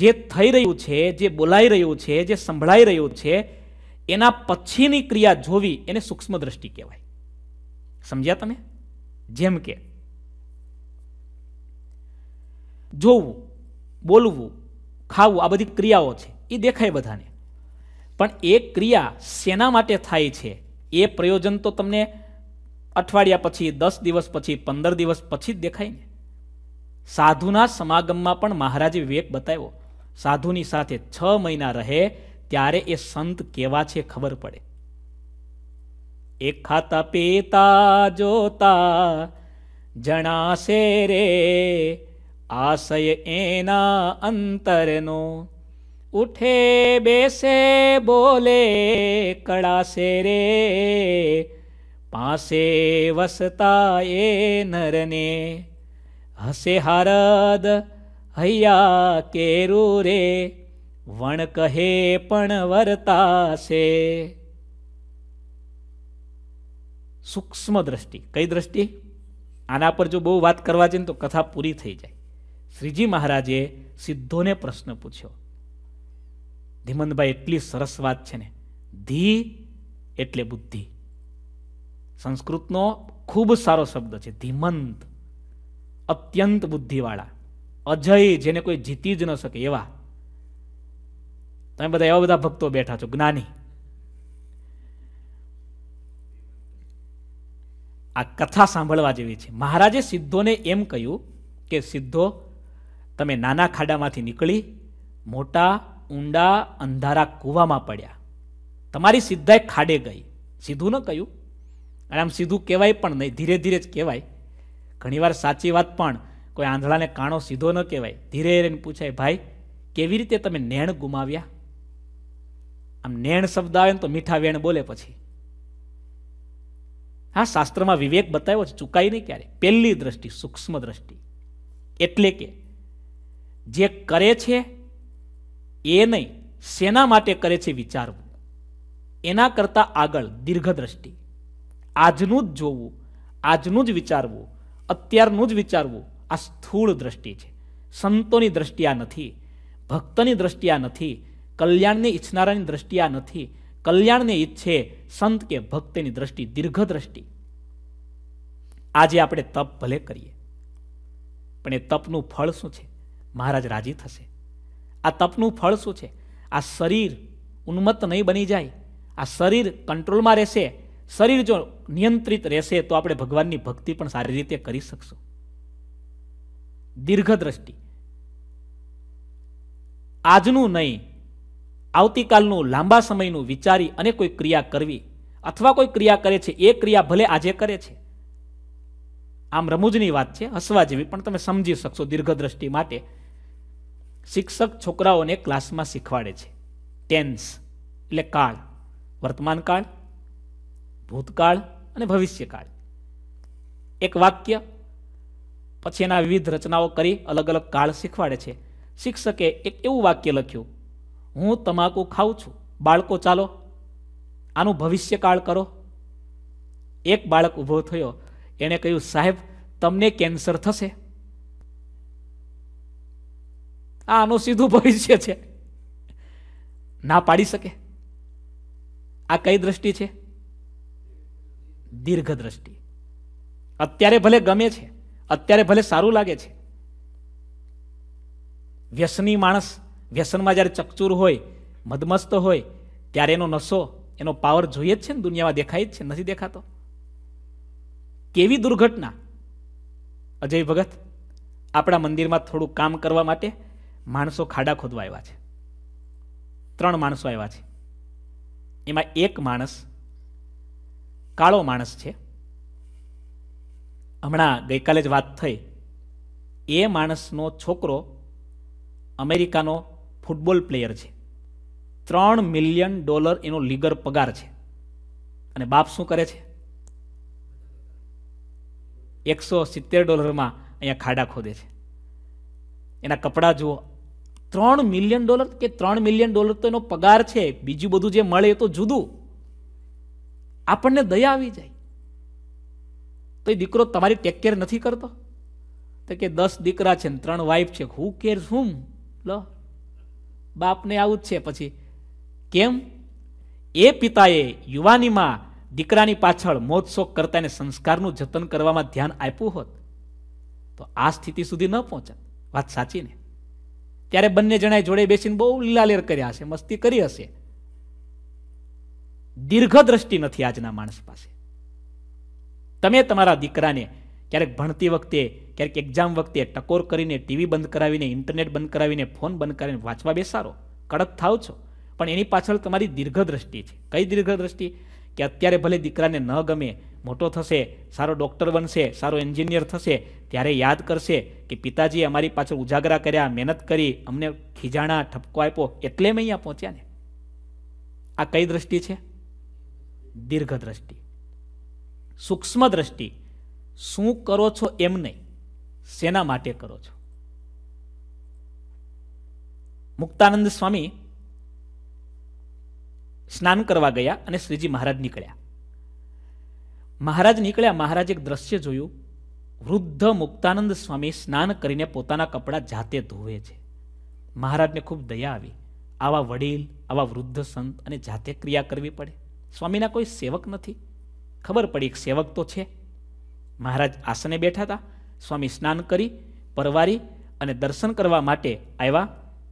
A: જે થઈ રહ્યું છે જે બોલાઈ રહ્યું છે જે સંભળાઈ રહ્યું છે એના પછીની ક્રિયા જોવી એને સૂક્ષ્મ દ્રષ્ટિ કહેવાય સમજ્યા તમે જેમ કે જોવું બોલવું ખાવું આ બધી ક્રિયાઓ છે એ દેખાય બધાને પણ એ ક્રિયા શેના માટે થાય છે એ પ્રયોજન તો તમને અઠવાડિયા પછી દસ દિવસ પછી પંદર દિવસ પછી જ દેખાય ને સાધુના સમાગમમાં પણ મહારાજે વિવેક બતાવ્યો સાધુની સાથે છ મહિના રહે ત્યારે એ સંત કેવા છે ખબર પડે એ ખાતા પીતા જોતા જણાશે રે આશય એના અંતરનો ઉઠે બેસે બોલે કળાશે રે પાસે વસતા એ નરને હસે હારદ હૈયા કેરું રે વણ કહે પણ વર્તાશે સૂક્ષ્મ દ્રષ્ટિ કઈ દ્રષ્ટિ આના પર જો બહુ વાત કરવા જઈએ તો કથા પૂરી થઈ જાય શ્રીજી મહારાજે સિદ્ધોને પ્રશ્ન પૂછ્યો ધીમંતભાઈ એટલી સરસ વાત છે ને ધી એટલે બુદ્ધિ સંસ્કૃતનો ખૂબ સારો શબ્દ છે ધીમંત અત્યંત બુદ્ધિવાળા અજય જેને કોઈ જીતી જ ન શકે એવા તમે બધા એવા બધા ભક્તો બેઠા છો જ્ઞાની આ કથા સાંભળવા જેવી છે મહારાજે સિદ્ધોને એમ કહ્યું કે સિદ્ધો તમે નાના ખાડામાંથી નીકળી મોટા ઊંડા અંધારા કૂવામાં પડ્યા તમારી સીધાય ખાડે ગઈ સીધું ન કહ્યું અને આમ સીધું કહેવાય પણ નહીં ધીરે ધીરે જ કહેવાય ઘણીવાર સાચી વાત પણ કોઈ આંધળાને કાણો સીધો ન કહેવાય ધીરે રહીને પૂછાય ભાઈ કેવી રીતે તમે નેણ ગુમાવ્યા આમ નેણ શબ્દ આવે ને તો મીઠા વેણ બોલે પછી હા શાસ્ત્રમાં વિવેક બતાવ્યો છે ચૂકાય નહીં ક્યારે પહેલી દ્રષ્ટિ સૂક્ષ્મ દ્રષ્ટિ એટલે કે જે કરે છે એ નહીં શેના માટે કરે છે વિચારવું એના કરતાં આગળ દીર્ઘ દીર્ઘદ્રષ્ટિ આજનું જ જોવું આજનું જ વિચારવું અત્યારનું જ વિચારવું આ સ્થૂળ દ્રષ્ટિ છે સંતોની દ્રષ્ટિ આ નથી ભક્તની દ્રષ્ટિ આ નથી કલ્યાણને ઈચ્છનારાની દ્રષ્ટિ આ નથી કલ્યાણને ઈચ્છે સંત કે ભક્તની દ્રષ્ટિ દીર્ઘ દ્રષ્ટિ આજે આપણે તપ ભલે કરીએ પણ એ તપનું ફળ શું છે મહારાજ રાજી થશે આ તપનું ફળ શું છે આ શરીર ઉન્મત્ત નહીં બની જાય આ શરીર કંટ્રોલમાં રહેશે શરીર જો નિયંત્રિત રહેશે તો આપણે ભગવાનની ભક્તિ પણ સારી રીતે કરી શકશું દીર્ઘ દીર્ઘદ્રષ્ટિ આજનું નહીં આવતીકાલનું લાંબા સમયનું વિચારી અને કોઈ ક્રિયા કરવી અથવા કોઈ ક્રિયા કરે છે એ ક્રિયા ભલે આજે કરે છે આમ રમૂજની વાત છે હસવા જેવી પણ તમે સમજી શકશો દીર્ઘદ્રષ્ટિ માટે શિક્ષક છોકરાઓને ક્લાસમાં શીખવાડે છે ટેન્સ એટલે કાળ વર્તમાનકાળ ભૂતકાળ અને ભવિષ્યકાળ એક વાક્ય પછી એના વિવિધ રચનાઓ કરી અલગ અલગ કાળ શીખવાડે છે શિક્ષકે એક એવું વાક્ય લખ્યું હું તમાકુ ખાઉં છું બાળકો ચાલો આનું ભવિષ્યકાળ કરો એક બાળક ઊભો થયો એણે કહ્યું સાહેબ તમને કેન્સર થશે આનું સીધું ભવિષ્ય છે ના પાડી શકે આ કઈ દ્રષ્ટિ છે દીર્ઘ દ્રષ્ટિ અત્યારે ભલે ગમે છે અત્યારે ભલે સારું લાગે છે વ્યસની માણસ વ્યસનમાં જ્યારે ચકચૂર હોય મદમસ્ત હોય ત્યારે એનો નશો એનો પાવર જોઈએ જ છે ને દુનિયામાં દેખાય જ છે નથી દેખાતો કેવી દુર્ઘટના અજય ભગત આપણા મંદિરમાં થોડું કામ કરવા માટે માણસો ખાડા ખોદવા આવ્યા છે ત્રણ માણસો આવ્યા છે એમાં એક માણસ કાળો માણસ છે હમણાં ગઈકાલે જ વાત થઈ એ માણસનો છોકરો અમેરિકાનો ફૂટબોલ પ્લેયર છે ત્રણ મિલિયન ડોલર એનો લીગર પગાર છે અને બાપ શું કરે છે એકસો સિત્તેર ડોલરમાં અહીંયા ખાડા ખોદે છે એના કપડાં જુઓ ત્રણ મિલિયન ડોલર કે ત્રણ મિલિયન ડોલર તો એનો પગાર છે બીજું બધું જે મળે એ તો જુદું આપણને દયા આવી જાય તો એ દીકરો તમારી ટેક કેર નથી કરતો તો કે દસ દીકરા છે ને ત્રણ વાઈફ છે હું કેર શું લો બાપને આવું જ છે પછી કેમ એ પિતાએ યુવાનીમાં દીકરાની પાછળ મોજશોખ કરતા એને સંસ્કારનું જતન કરવામાં ધ્યાન આપ્યું હોત તો આ સ્થિતિ સુધી ન પહોંચત વાત સાચી ને ત્યારે બંને જણાએ જોડે બેસીને બહુ લીલાલેર કર્યા હશે મસ્તી કરી હશે દીર્ઘ દ્રષ્ટિ નથી આજના માણસ પાસે તમે તમારા દીકરાને ક્યારેક ભણતી વખતે ક્યારેક એક્ઝામ વખતે ટકોર કરીને ટીવી બંધ કરાવીને ઇન્ટરનેટ બંધ કરાવીને ફોન બંધ કરાવીને વાંચવા બેસારો કડક થાવ છો પણ એની પાછળ તમારી દીર્ઘ દ્રષ્ટિ છે કઈ દીર્ઘ દ્રષ્ટિ કે અત્યારે ભલે દીકરાને ન ગમે મોટો થશે સારો ડૉક્ટર બનશે સારો એન્જિનિયર થશે ત્યારે યાદ કરશે કે પિતાજીએ અમારી પાછળ ઉજાગરા કર્યા મહેનત કરી અમને ખીજાણા ઠપકો આપ્યો એટલે મેં અહીંયા પહોંચ્યા ને આ કઈ દ્રષ્ટિ છે દીર્ઘ દ્રષ્ટિ સૂક્ષ્મ દ્રષ્ટિ શું કરો છો એમ નહીં શેના માટે કરો છો મુક્તાનંદ સ્વામી સ્નાન કરવા ગયા અને શ્રીજી મહારાજ નીકળ્યા મહારાજ નીકળ્યા મહારાજે એક દ્રશ્ય જોયું વૃદ્ધ મુક્તાનંદ સ્વામી સ્નાન કરીને પોતાના કપડાં જાતે ધોવે છે મહારાજને ખૂબ દયા આવી આવા વડીલ આવા વૃદ્ધ સંત અને જાતે ક્રિયા કરવી પડે સ્વામીના કોઈ સેવક નથી ખબર પડી એક સેવક તો છે મહારાજ આસને બેઠા હતા સ્વામી સ્નાન કરી પરવારી અને દર્શન કરવા માટે આવ્યા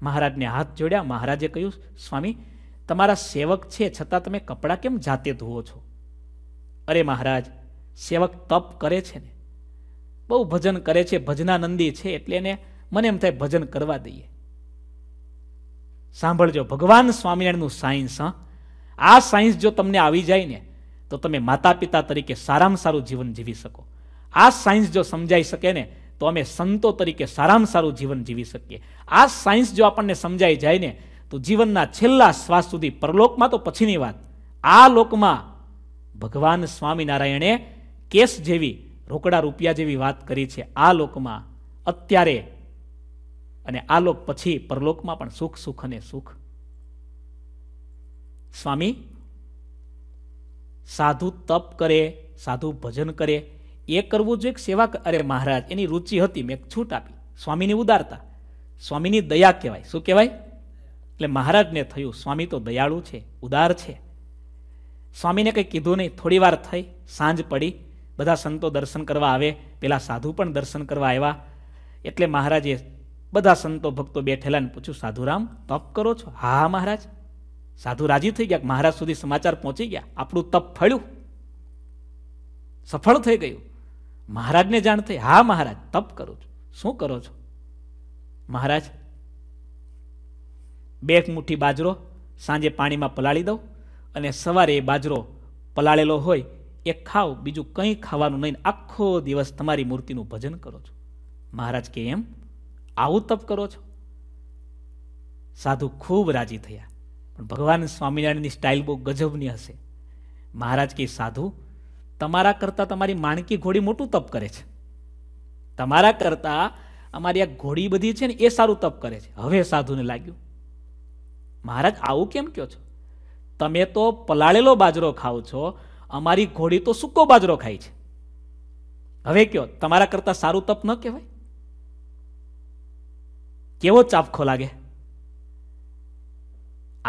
A: મહારાજને હાથ જોડ્યા મહારાજે કહ્યું સ્વામી તમારા સેવક છે છતાં તમે કપડાં કેમ જાતે ધોવો છો અરે મહારાજ સેવક તપ કરે છે ને બહુ ભજન કરે છે ભજનાનંદી છે એટલે એને મને એમ થાય ભજન કરવા દઈએ સાંભળજો ભગવાન સ્વામિનારાયણનું સાયન્સ હં આ સાયન્સ જો તમને આવી જાય ને તો તમે માતા પિતા તરીકે સારામાં સારું જીવન જીવી શકો આ સાયન્સ જો સમજાઈ શકે ને તો અમે સંતો તરીકે સારામાં સારું જીવન જીવી શકીએ આ સાયન્સ જો આપણને સમજાઈ જાય ને તો જીવનના છેલ્લા શ્વાસ સુધી પરલોકમાં તો પછીની વાત આ લોકમાં ભગવાન સ્વામિનારાયણે કેસ જેવી રોકડા રૂપિયા જેવી વાત કરી છે આ લોકમાં અત્યારે અને આ લોક પછી પરલોકમાં પણ સુખ સુખ અને સુખ સ્વામી સાધુ તપ કરે સાધુ ભજન કરે એ કરવું જોઈએ સેવા અરે મહારાજ એની રુચિ હતી મેં છૂટ આપી સ્વામીની ઉદારતા સ્વામીની દયા કહેવાય શું કહેવાય એટલે મહારાજને થયું સ્વામી તો દયાળુ છે ઉદાર છે સ્વામીને કંઈ કીધું નહીં થોડી વાર થઈ સાંજ પડી બધા સંતો દર્શન કરવા આવે પેલા સાધુ પણ દર્શન કરવા આવ્યા એટલે મહારાજે બધા સંતો ભક્તો બેઠેલાને ને પૂછ્યું સાધુરામ તપ કરો છો હા મહારાજ સાધુ રાજી થઈ ગયા મહારાજ સુધી સમાચાર પહોંચી ગયા આપણું તપ ફળ્યું સફળ થઈ ગયું મહારાજને જાણ થઈ હા મહારાજ તપ કરો છો શું કરો છો મહારાજ બે મુઠ્ઠી બાજરો સાંજે પાણીમાં પલાળી દઉં અને સવારે એ બાજરો પલાળેલો હોય એ ખાઓ બીજું કંઈ ખાવાનું નહીં આખો દિવસ તમારી મૂર્તિનું ભજન કરો છો મહારાજ કે એમ આવું તપ કરો છો સાધુ ખૂબ રાજી થયા પણ ભગવાન સ્વામિનારાયણની સ્ટાઇલ બહુ ગજબની હશે મહારાજ કે સાધુ તમારા કરતાં તમારી માણકી ઘોડી મોટું તપ કરે છે તમારા કરતાં અમારી આ ઘોડી બધી છે ને એ સારું તપ કરે છે હવે સાધુને લાગ્યું મહારાજ આવું કેમ કહો છો તમે તો પલાળેલો બાજરો ખાઓ છો અમારી ઘોડી તો સૂકો બાજરો ખાય છે હવે કયો તમારા કરતા સારું તપ ન કહેવાય કેવો ચાપખો લાગે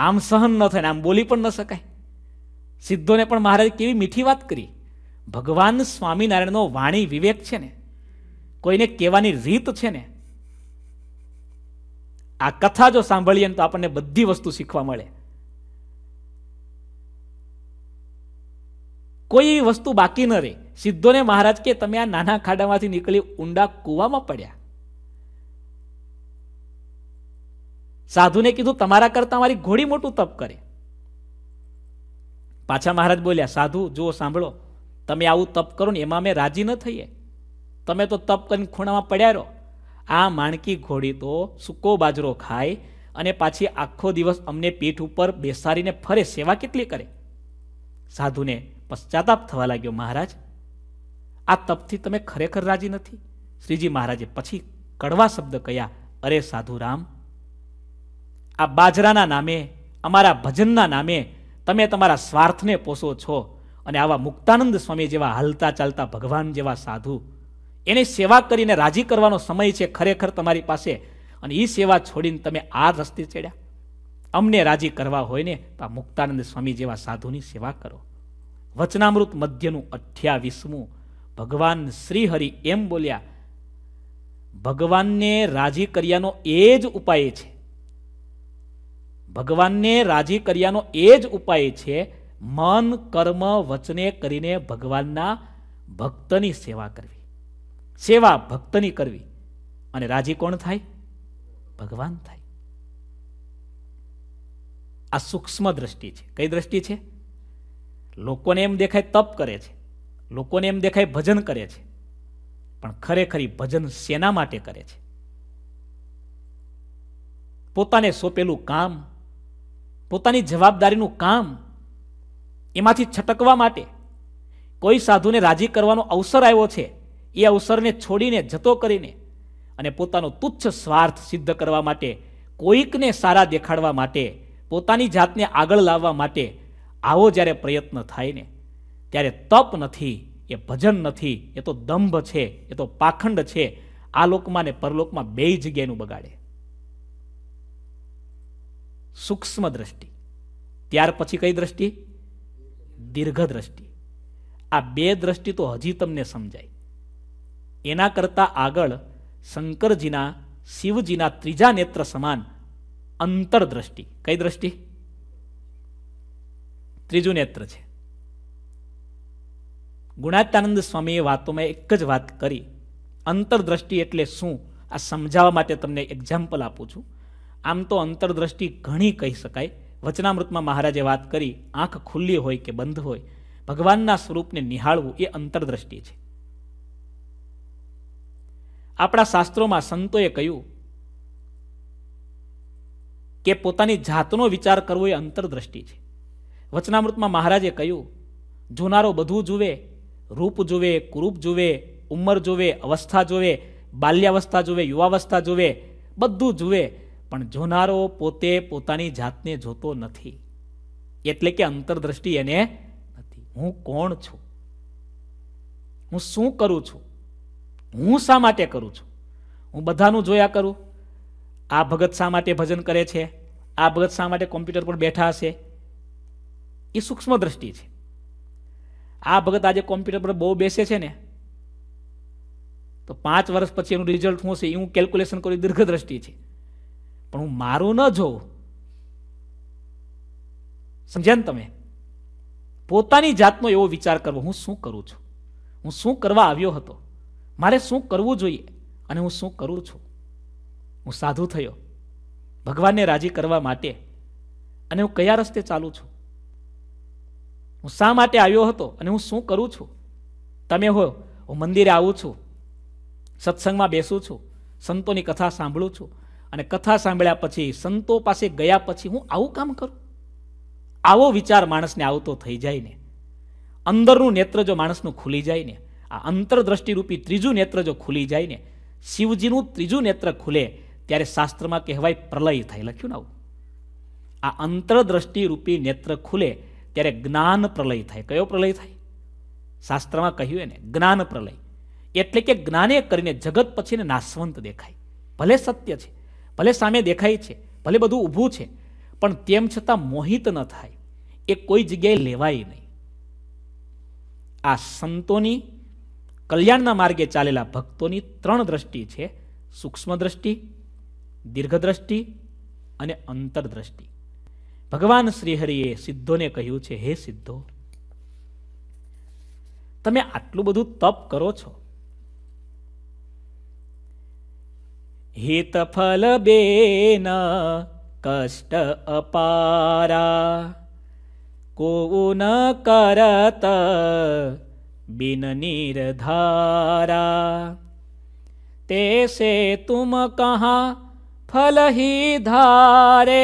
A: આમ સહન ન થાય ને આમ બોલી પણ ન શકાય સિદ્ધોને પણ મહારાજ કેવી મીઠી વાત કરી ભગવાન સ્વામિનારાયણનો વાણી વિવેક છે ને કોઈને કહેવાની રીત છે ને આ કથા જો સાંભળીએ તો આપણને બધી વસ્તુ શીખવા મળે કોઈ એવી વસ્તુ બાકી ન રહે સિદ્ધોને મહારાજ કે તમે આ નાના ખાડામાંથી નીકળી ઊંડા કૂવામાં પડ્યા સાધુને કીધું તમારા કરતાં મારી ઘોડી મોટું તપ કરે પાછા મહારાજ બોલ્યા સાધુ જુઓ સાંભળો તમે આવું તપ કરો ને એમાં અમે રાજી ન થઈએ તમે તો તપ કરીને ખૂણામાં પડ્યા રહો આ માણકી ઘોડી તો સૂકો બાજરો ખાય અને પાછી આખો દિવસ અમને પીઠ ઉપર બેસાડીને ફરે સેવા કેટલી કરે સાધુને પશ્ચાતાપ થવા લાગ્યો મહારાજ આ તપથી તમે ખરેખર રાજી નથી શ્રીજી મહારાજે પછી કડવા શબ્દ કયા અરે સાધુ રામ આ બાજરાના નામે અમારા ભજનના નામે તમે તમારા સ્વાર્થને પોષો છો અને આવા મુક્તાનંદ સ્વામી જેવા હાલતા ચાલતા ભગવાન જેવા સાધુ એની સેવા કરીને રાજી કરવાનો સમય છે ખરેખર તમારી પાસે અને એ સેવા છોડીને તમે આ રસ્તે ચડ્યા અમને રાજી કરવા હોય ને તો આ મુક્તાનંદ સ્વામી જેવા સાધુની સેવા કરો વચનામૃત મધ્યનું અઠ્યાવીસમું ભગવાન શ્રી હરિ એમ બોલ્યા ભગવાનને રાજી કર્યાનો એ જ ઉપાય છે ભગવાનને રાજી કર્યાનો એ જ ઉપાય છે મન કર્મ વચને કરીને ભગવાનના ભક્તની સેવા કરવી સેવા ભક્તની કરવી અને રાજી કોણ થાય ભગવાન થાય આ સૂક્ષ્મ દ્રષ્ટિ છે કઈ દ્રષ્ટિ છે લોકોને એમ દેખાય તપ કરે છે લોકોને એમ દેખાય ભજન કરે છે પણ ખરેખર ભજન શેના માટે કરે છે પોતાને સોંપેલું કામ પોતાની જવાબદારીનું કામ એમાંથી છટકવા માટે કોઈ સાધુને રાજી કરવાનો અવસર આવ્યો છે એ અવસરને છોડીને જતો કરીને અને પોતાનો તુચ્છ સ્વાર્થ સિદ્ધ કરવા માટે કોઈકને સારા દેખાડવા માટે પોતાની જાતને આગળ લાવવા માટે આવો જ્યારે પ્રયત્ન થાય ને ત્યારે તપ નથી એ ભજન નથી એ તો દંભ છે એ તો પાખંડ છે આ લોકમાં ને પરલોકમાં બે જગ્યાનું બગાડે સૂક્ષ્મ દ્રષ્ટિ ત્યાર પછી કઈ દ્રષ્ટિ દીર્ઘ દ્રષ્ટિ આ બે દ્રષ્ટિ તો હજી તમને સમજાય એના કરતાં આગળ શંકરજીના શિવજીના ત્રીજા નેત્ર સમાન અંતરદ્રષ્ટિ કઈ દ્રષ્ટિ ત્રીજું નેત્ર છે ગુણાતાનંદ સ્વામીએ વાતોમાં એક જ વાત કરી અંતરદ્રષ્ટિ એટલે શું આ સમજાવવા માટે તમને એક્ઝામ્પલ આપું છું આમ તો અંતરદ્રષ્ટિ ઘણી કહી શકાય વચનામૃતમાં મહારાજે વાત કરી આંખ ખુલ્લી હોય કે બંધ હોય ભગવાનના સ્વરૂપને નિહાળવું એ અંતરદ્રષ્ટિ છે આપણા શાસ્ત્રોમાં સંતોએ કહ્યું કે પોતાની જાતનો વિચાર કરવો એ અંતરદ્રષ્ટિ છે વચનામૃતમાં મહારાજે કહ્યું જોનારો બધું જુએ રૂપ જુએ કુરૂપ જુએ ઉંમર જુએ અવસ્થા જુએ બાલ્યાવસ્થા જુએ યુવાવસ્થા જુએ બધું જુએ પણ જોનારો પોતે પોતાની જાતને જોતો નથી એટલે કે અંતરદ્રષ્ટિ એને નથી હું કોણ છું હું શું કરું છું હું શા માટે કરું છું હું બધાનું જોયા કરું આ ભગત શા માટે ભજન કરે છે આ ભગત શા માટે કોમ્પ્યુટર પર બેઠા હશે એ સૂક્ષ્મ દ્રષ્ટિ છે આ ભગત આજે કોમ્પ્યુટર પર બહુ બેસે છે ને તો પાંચ વર્ષ પછી એનું રિઝલ્ટ શું હશે એ હું કેલ્ક્યુલેશન કરું દીર્ઘદ્રષ્ટિ છે પણ હું મારું ન જોઉં સમજ્યા ને તમે પોતાની જાતનો એવો વિચાર કરવો હું શું કરું છું હું શું કરવા આવ્યો હતો મારે શું કરવું જોઈએ અને હું શું કરું છું હું સાધુ થયો ભગવાનને રાજી કરવા માટે અને હું કયા રસ્તે ચાલું છું હું શા માટે આવ્યો હતો અને હું શું કરું છું તમે હો હું મંદિરે આવું છું સત્સંગમાં બેસું છું સંતોની કથા સાંભળું છું અને કથા સાંભળ્યા પછી સંતો પાસે ગયા પછી હું આવું કામ કરું આવો વિચાર માણસને આવતો થઈ જાય ને અંદરનું નેત્ર જો માણસનું ખુલી જાય ને આ અંતરદ્રષ્ટિરૂપી ત્રીજું નેત્ર જો ખુલી જાય ને શિવજીનું ત્રીજું નેત્ર ખુલે ત્યારે શાસ્ત્રમાં કહેવાય પ્રલય થાય લખ્યું ને આવું આ અંતરદ્રષ્ટિરૂપી નેત્ર ખુલે ત્યારે જ્ઞાન પ્રલય થાય કયો પ્રલય થાય શાસ્ત્રમાં કહ્યું એને જ્ઞાન પ્રલય એટલે કે જ્ઞાને કરીને જગત પછીને નાશવંત દેખાય ભલે સત્ય છે ભલે સામે દેખાય છે ભલે બધું ઊભું છે પણ તેમ છતાં મોહિત ન થાય એ કોઈ જગ્યાએ લેવાય નહીં આ સંતોની કલ્યાણના માર્ગે ચાલેલા ભક્તોની ત્રણ દ્રષ્ટિ છે સૂક્ષ્મ દ્રષ્ટિ દીર્ઘ દ્રષ્ટિ અને અંતરદ્રષ્ટિ ભગવાન શ્રીહરિએ સિદ્ધોને કહ્યું છે હે સિદ્ધો તમે આટલું બધું તપ કરો છો હિત ફલ બેન કષ્ટ અપારા કોન કરત બિન નિર્ધારા તે સે તુમ કહા ફલ હિ ધારે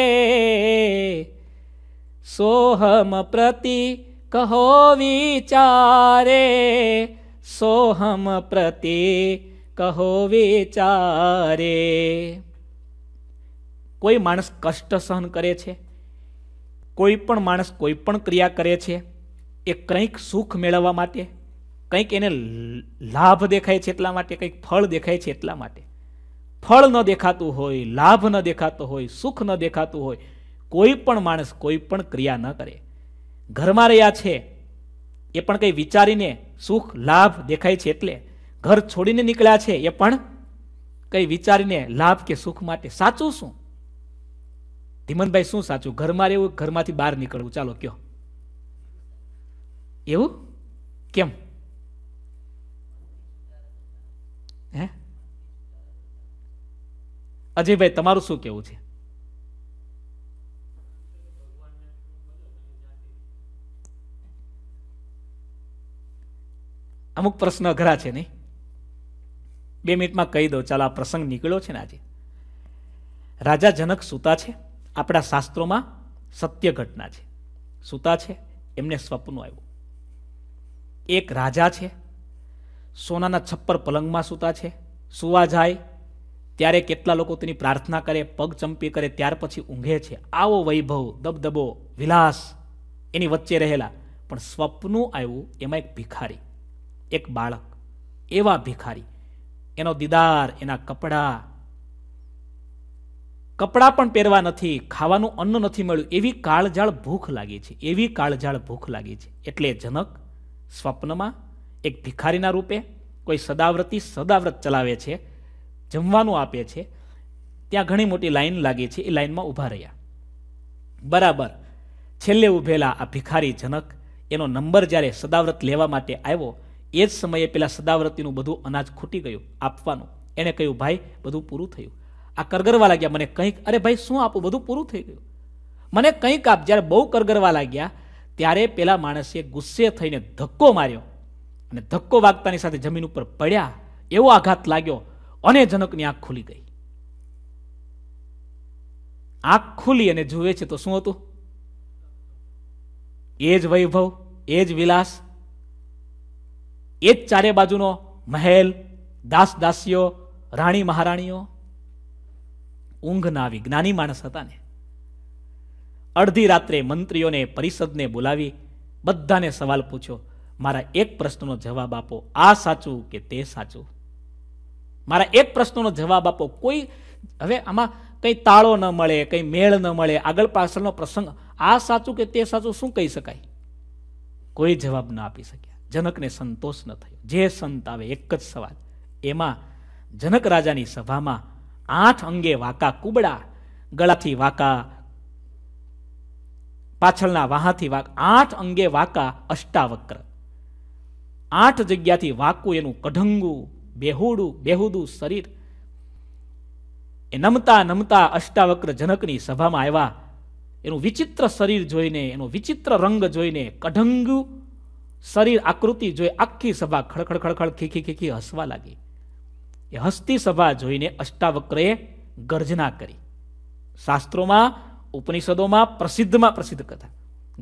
A: સોહમ પ્રતિ કહો વિચારે સોહમ પ્રતિ કહો વિચારે કોઈ માણસ કષ્ટ સહન કરે છે કોઈ પણ માણસ કોઈ પણ ક્રિયા કરે છે એ કંઈક સુખ મેળવવા માટે કંઈક એને લાભ દેખાય છે એટલા માટે કંઈક ફળ દેખાય છે એટલા માટે ફળ ન દેખાતું હોય લાભ ન દેખાતો હોય સુખ ન દેખાતું હોય કોઈ પણ માણસ કોઈ પણ ક્રિયા ન કરે ઘરમાં રહ્યા છે એ પણ કંઈ વિચારીને સુખ લાભ દેખાય છે એટલે ઘર છોડીને નીકળ્યા છે એ પણ કંઈ વિચારીને લાભ કે સુખ માટે સાચું શું ધીમનભાઈ શું સાચું ઘરમાં રહેવું ઘરમાંથી બહાર નીકળવું ચાલો કયો એવું કેમ હે અજયભાઈ તમારું શું કેવું છે અમુક પ્રશ્ન અઘરા છે નહીં બે મિનિટમાં કહી દો ચાલો આ પ્રસંગ નીકળ્યો છે ને આજે રાજા જનક સૂતા છે આપણા શાસ્ત્રોમાં સત્ય ઘટના છે સૂતા છે એમને સ્વપ્ન આવ્યું એક રાજા છે સોનાના છપ્પર પલંગમાં સૂતા છે સૂવા જાય ત્યારે કેટલા લોકો તેની પ્રાર્થના કરે પગ ચંપી કરે ત્યાર પછી ઊંઘે છે આવો વૈભવ દબદબો વિલાસ એની વચ્ચે રહેલા પણ સ્વપ્નું આવ્યું એમાં એક ભિખારી એક બાળક એવા ભિખારી એનો દીદાર એના કપડા કપડાં પણ પહેરવા નથી ખાવાનું અન્ન નથી મળ્યું એવી કાળજાળ ભૂખ લાગી છે એવી કાળજાળ ભૂખ લાગી છે એટલે જનક સ્વપ્નમાં એક ભિખારીના રૂપે કોઈ સદાવ્રતી સદાવ્રત ચલાવે છે જમવાનું આપે છે ત્યાં ઘણી મોટી લાઈન લાગી છે એ લાઈનમાં ઊભા રહ્યા બરાબર છેલ્લે ઊભેલા આ ભિખારી જનક એનો નંબર જ્યારે સદાવ્રત લેવા માટે આવ્યો એ જ સમયે પેલા સદાવ્રતીનું બધું અનાજ ખૂટી ગયું આપવાનું એણે કહ્યું ભાઈ બધું પૂરું થયું આ કરગરવા લાગ્યા મને કંઈક અરે ભાઈ શું આપું બધું પૂરું થઈ ગયું મને કંઈક આપ જ્યારે બહુ કરગરવા લાગ્યા ત્યારે પેલા માણસે ગુસ્સે થઈને ધક્કો માર્યો અને ધક્કો વાગતાની સાથે જમીન ઉપર પડ્યા એવો આઘાત લાગ્યો અને જનકની આંખ ખુલી ગઈ આંખ ખુલી અને જુએ છે તો શું હતું એ જ વૈભવ એ જ વિલાસ એ જ ચારે બાજુનો મહેલ દાસ દાસીઓ રાણી મહારાણીઓ ઊંઘ ના આવી જ્ઞાની માણસ હતા ને અડધી રાત્રે મંત્રીઓને પરિષદને બોલાવી બધાને સવાલ પૂછ્યો મારા એક પ્રશ્નનો જવાબ આપો આ સાચું કે તે સાચું મારા એક પ્રશ્નનો જવાબ આપો કોઈ હવે આમાં કંઈ તાળો ન મળે કંઈ મેળ ન મળે આગળ પાછળનો પ્રસંગ આ સાચું કે તે સાચું શું કહી શકાય કોઈ જવાબ ન આપી શક્યા જનકને સંતોષ ન થયો જે સંત આવે એક જ સવાલ એમાં જનક રાજાની સભામાં આઠ અંગે વાંકા કુબડા ગળાથી વાંકા પાછળના વાહાથી વાક આઠ અંગે વાંકા અષ્ટાવક્ર આઠ જગ્યાથી વાંકું એનું કઢંગું બેહુડું બેહુદું શરીર એ નમતા નમતા અષ્ટાવક્ર જનકની સભામાં આવ્યા એનું વિચિત્ર શરીર જોઈને એનું વિચિત્ર રંગ જોઈને કઢંગું શરીર આકૃતિ જોઈ આખી સભા ખડખડ ખડખડ ખીખી ખીખી હસવા લાગી એ હસતી સભા જોઈને અષ્ટાવક્રએ ગર્જના કરી શાસ્ત્રોમાં ઉપનિષદોમાં પ્રસિદ્ધમાં પ્રસિદ્ધ કથા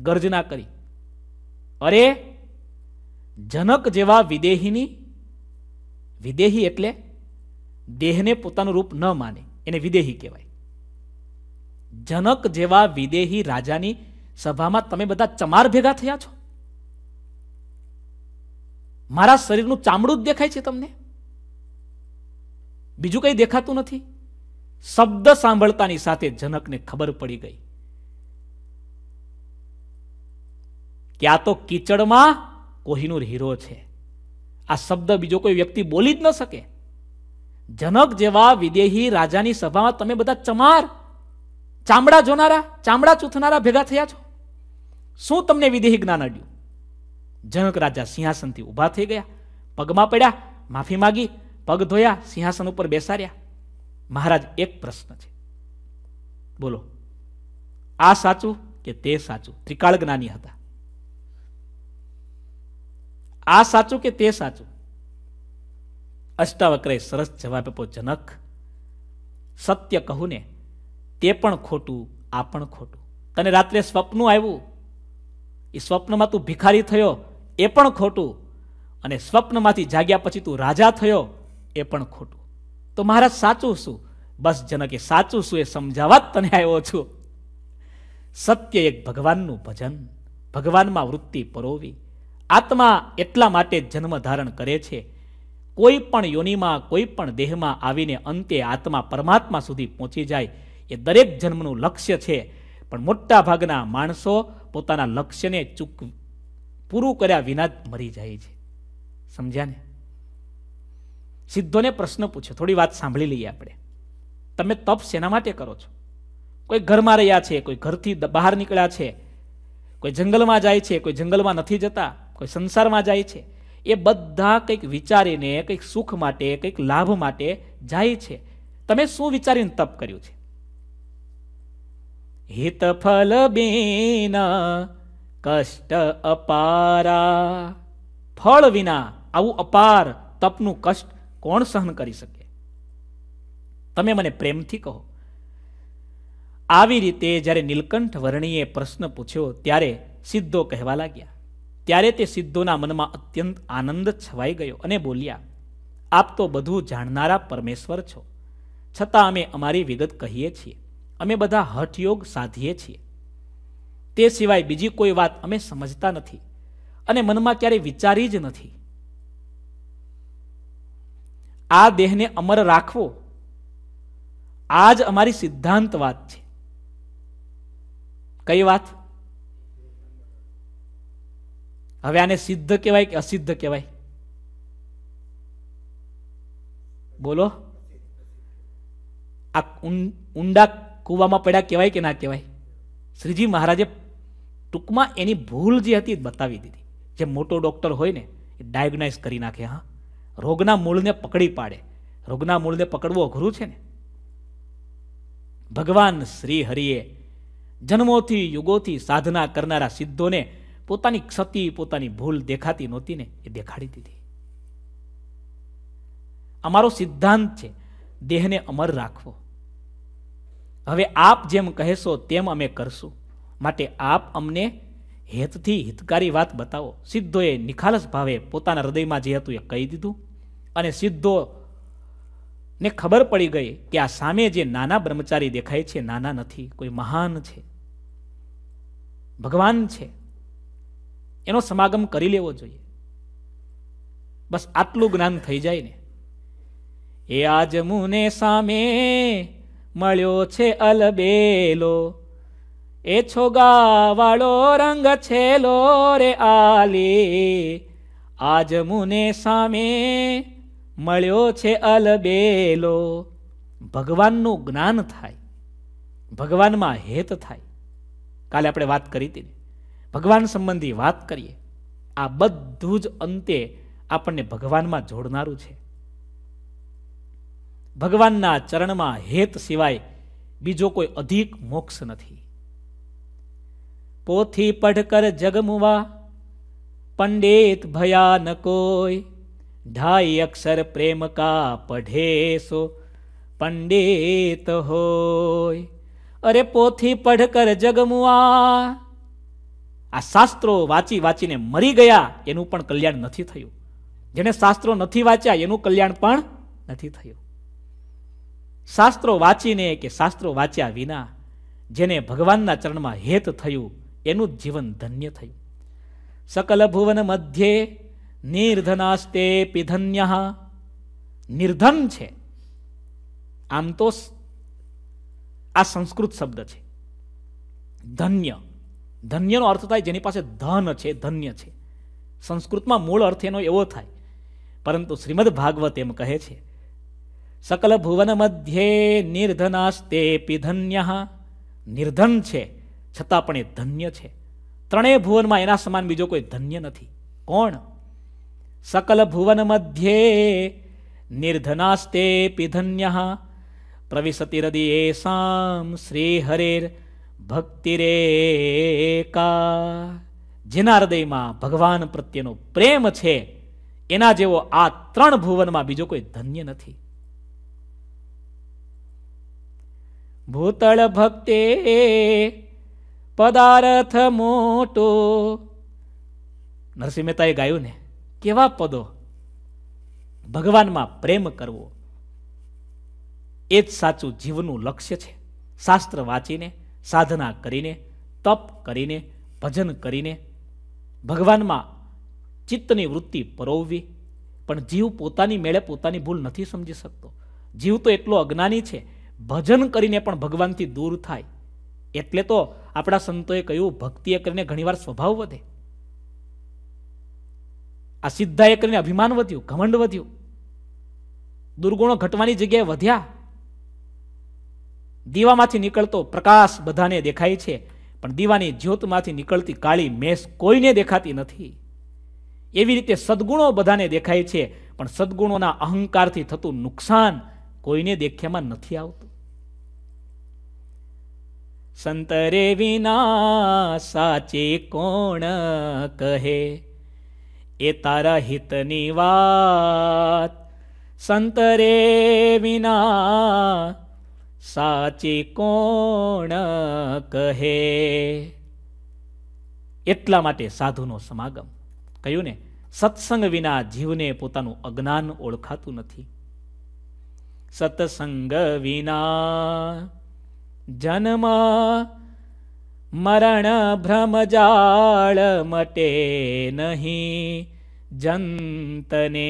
A: ગર્જના કરી અરે જનક જેવા વિદેહીની વિદેહી એટલે દેહને પોતાનું રૂપ ન માને એને વિદેહી કહેવાય જનક જેવા વિદેહી રાજાની સભામાં તમે બધા ચમાર ભેગા થયા છો મારા શરીરનું ચામડું જ દેખાય છે તમને બીજું કંઈ દેખાતું નથી શબ્દ સાંભળતાની સાથે જનકને ખબર પડી ગઈ ક્યાં તો કીચડમાં કોહિનૂર હીરો છે આ શબ્દ બીજો કોઈ વ્યક્તિ બોલી જ ન શકે જનક જેવા વિદેહી રાજાની સભામાં તમે બધા ચમાર ચામડા જોનારા ચામડા ચૂથનારા ભેગા થયા છો શું તમને વિદેહી જ્ઞાન અડ્યું જનક રાજા સિંહાસનથી ઉભા થઈ ગયા પગમાં પડ્યા માફી માગી પગ ધોયા સિંહાસન ઉપર બેસાડ્યા મહારાજ એક પ્રશ્ન છે બોલો આ સાચું કે તે સાચું ત્રિકાળ જ્ઞાની હતા આ સાચું કે તે સાચું અષ્ટાવક્રે સરસ જવાબ આપ્યો જનક સત્ય કહું ને તે પણ ખોટું આ પણ ખોટું તને રાત્રે સ્વપ્ન આવ્યું એ સ્વપ્નમાં તું ભિખારી થયો એ પણ ખોટું અને સ્વપ્નમાંથી જાગ્યા પછી તું રાજા થયો એ પણ ખોટું તો મહારાજ સાચું શું બસ જનકે સાચું શું એ સમજાવવા તને આવ્યો છું સત્ય એક ભગવાનનું ભજન ભગવાનમાં વૃત્તિ પરોવી આત્મા એટલા માટે જન્મ ધારણ કરે છે કોઈ પણ યોનિમાં કોઈ પણ દેહમાં આવીને અંતે આત્મા પરમાત્મા સુધી પહોંચી જાય એ દરેક જન્મનું લક્ષ્ય છે પણ મોટા ભાગના માણસો પોતાના લક્ષ્યને ચૂક પૂરું કર્યા વિના જ મરી જાય છે સમજ્યા ને સિદ્ધોને પ્રશ્ન પૂછ્યો થોડી વાત સાંભળી લઈએ આપણે તમે તપ શેના માટે કરો છો કોઈ ઘરમાં રહ્યા છે કોઈ ઘરથી બહાર નીકળ્યા છે કોઈ જંગલમાં જાય છે કોઈ જંગલમાં નથી જતા કોઈ સંસારમાં જાય છે એ બધા કંઈક વિચારીને કંઈક સુખ માટે કંઈક લાભ માટે જાય છે તમે શું વિચારીને તપ કર્યું છે હિતફલ બેના કષ્ટ અપારા ફળ વિના આવું અપાર તપનું કષ્ટ કોણ સહન કરી શકે તમે મને પ્રેમથી કહો આવી રીતે જ્યારે નીલકંઠ વર્ણીએ પ્રશ્ન પૂછ્યો ત્યારે સિદ્ધો કહેવા લાગ્યા ત્યારે તે સિદ્ધોના મનમાં અત્યંત આનંદ છવાઈ ગયો અને બોલ્યા આપ તો બધું જાણનારા પરમેશ્વર છો છતાં અમે અમારી વિગત કહીએ છીએ અમે બધા હઠયોગ સાધીએ છીએ તે સિવાય બીજી કોઈ વાત અમે સમજતા નથી અને મનમાં ક્યારેય વિચારી જ નથી આ દેહને અમર રાખવો આ જ અમારી સિદ્ધાંત વાત છે કઈ વાત હવે આને સિદ્ધ કહેવાય કે અસિદ્ધ કહેવાય બોલો આ ઊંડા કૂવામાં પડ્યા કહેવાય કે ના કહેવાય શ્રીજી મહારાજે ટૂંકમાં એની ભૂલ જે હતી બતાવી દીધી જે મોટો ડૉક્ટર હોય ને એ ડાયગ્નાઇઝ કરી નાખે હા રોગના મૂળને પકડી પાડે રોગના મૂળને પકડવું અઘરું છે ને ભગવાન શ્રી હરિએ જન્મોથી યુગોથી સાધના કરનારા સિદ્ધોને પોતાની ક્ષતિ પોતાની ભૂલ દેખાતી નહોતી ને એ દેખાડી દીધી અમારો સિદ્ધાંત છે દેહને અમર રાખવો હવે આપ જેમ કહેશો તેમ અમે કરશું માટે આપ અમને હેતથી હિતકારી વાત બતાવો સિદ્ધોએ નિખાલસ ભાવે પોતાના હૃદયમાં જે હતું એ કહી દીધું અને સિદ્ધો ને ખબર પડી ગઈ કે આ સામે જે નાના બ્રહ્મચારી દેખાય છે નાના નથી કોઈ મહાન છે ભગવાન છે એનો સમાગમ કરી લેવો જોઈએ બસ આટલું જ્ઞાન થઈ જાય ને એ આજ મુને સામે મળ્યો છે અલબેલો એ છોગાવાળો રંગ છેલો રે આલી આજ મુને સામે મળ્યો છે અલબેલો ભગવાનનું જ્ઞાન થાય ભગવાનમાં હેત થાય કાલે આપણે વાત કરી હતી ભગવાન સંબંધી વાત કરીએ આ બધું જ અંતે આપણને ભગવાનમાં જોડનારું છે ભગવાનના ચરણમાં હેત સિવાય બીજો કોઈ અધિક મોક્ષ નથી પોથી પઢકર જગમુવા પંડિત ભયા ન કોઈ ઢાઈ અક્ષર પ્રેમ કા પઢે સો પંડિત હોય અરે પોથી પઢકર જગમુઆ આ શાસ્ત્રો વાંચી વાંચીને મરી ગયા એનું પણ કલ્યાણ નથી થયું જેને શાસ્ત્રો નથી વાંચ્યા એનું કલ્યાણ પણ નથી થયું શાસ્ત્રો વાંચીને કે શાસ્ત્રો વાંચ્યા વિના જેને ભગવાનના ચરણમાં હેત થયું એનું જ જીવન ધન્ય થયું સકલ ભુવન મધ્યે નિર્ધનાસ્તે પિધન્ય નિર્ધન છે આમ તો આ સંસ્કૃત શબ્દ છે ધન્ય ધન્યનો અર્થ થાય જેની પાસે ધન છે ધન્ય છે સંસ્કૃતમાં મૂળ અર્થ એનો એવો થાય પરંતુ શ્રીમદ ભાગવત એમ કહે છે સકલ ભુવન મધ્યે નિર્ધનાસ્તે ધન્ય નિર્ધન છે છતાં પણ એ ધન્ય છે ત્રણેય ભુવનમાં એના સમાન બીજો કોઈ ધન્ય નથી કોણ સકલ ભુવન મધ્યે નિર્ધનાસ્તે ધન્ય પ્રવિશતિ હૃદય એસામ શ્રી હરેર ભક્તિરેકા જેના હૃદયમાં ભગવાન પ્રત્યેનો પ્રેમ છે એના જેવો આ ત્રણ ભુવનમાં બીજો કોઈ ધન્ય નથી ભૂતળ ભક્તે પદાર્થ મોટો નરસિંહ મહેતાએ ગાયું ને કેવા પદો ભગવાનમાં પ્રેમ કરવો એ જ સાચું જીવનું લક્ષ્ય છે શાસ્ત્ર વાંચીને સાધના કરીને તપ કરીને ભજન કરીને ભગવાનમાં ચિત્તની વૃત્તિ પરોવવી પણ જીવ પોતાની મેળે પોતાની ભૂલ નથી સમજી શકતો જીવ તો એટલો અજ્ઞાની છે ભજન કરીને પણ ભગવાનથી દૂર થાય એટલે તો આપણા સંતોએ કહ્યું ભક્તિએ કરીને ઘણીવાર સ્વભાવ વધે આ સિદ્ધાએ કરીને અભિમાન વધ્યું ઘમંડ વધ્યું દુર્ગુણો ઘટવાની જગ્યાએ વધ્યા દીવામાંથી નીકળતો પ્રકાશ બધાને દેખાય છે પણ દીવાની જ્યોતમાંથી નીકળતી કાળી મેષ કોઈને દેખાતી નથી એવી રીતે સદગુણો બધાને દેખાય છે પણ સદગુણોના અહંકારથી થતું નુકસાન કોઈને દેખ્યામાં નથી આવતું સંતરે વિના સાચી કોણ કહે એ તારા હિતની વાત સંતરે વિના સાચી કોણ કહે એટલા માટે સાધુનો સમાગમ કહ્યું ને સત્સંગ વિના જીવને પોતાનું અજ્ઞાન ઓળખાતું નથી સત્સંગ વિના જન્મ મરણ ભ્રમજાળ મટે નહીં જંતને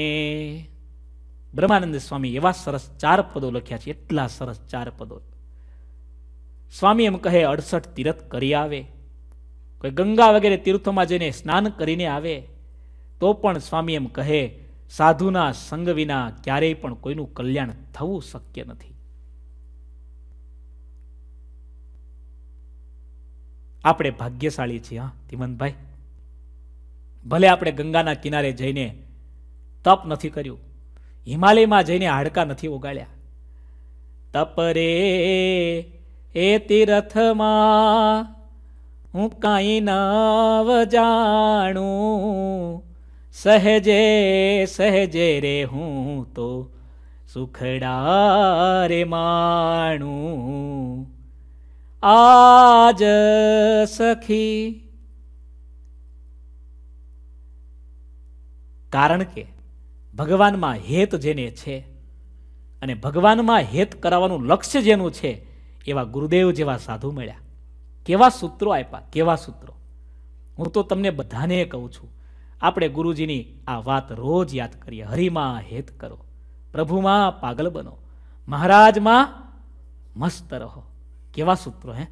A: બ્રહ્માનંદ સ્વામી એવા સરસ ચાર પદો લખ્યા છે એટલા સરસ ચાર પદો સ્વામી એમ કહે અડસઠ તીર્થ કરી આવે કોઈ ગંગા વગેરે તીર્થોમાં જઈને સ્નાન કરીને આવે તો પણ સ્વામી એમ કહે સાધુના સંગ વિના ક્યારેય પણ કોઈનું કલ્યાણ થવું શક્ય નથી આપણે ભાગ્યશાળી છીએ હા તિમંતભાઈ ભલે આપણે ગંગાના કિનારે જઈને તપ નથી કર્યું હિમાલયમાં જઈને હાડકા નથી ઉગાડ્યા તપ રે એ તીર્થમાં હું કાંઈ નવ જાણું સહજે સહેજે રે હું તો સુખડા રે માણું આજ સખી કારણ કે ભગવાનમાં હેત જેને છે અને ભગવાનમાં હેત કરાવવાનું લક્ષ્ય જેનું છે એવા ગુરુદેવ જેવા સાધુ મળ્યા કેવા સૂત્રો આપ્યા કેવા સૂત્રો હું તો તમને બધાને કહું છું આપણે ગુરુજીની આ વાત રોજ યાદ કરીએ હરિમાં હેત કરો પ્રભુમાં પાગલ બનો મહારાજમાં મસ્ત રહો કેવા સૂત્રો હે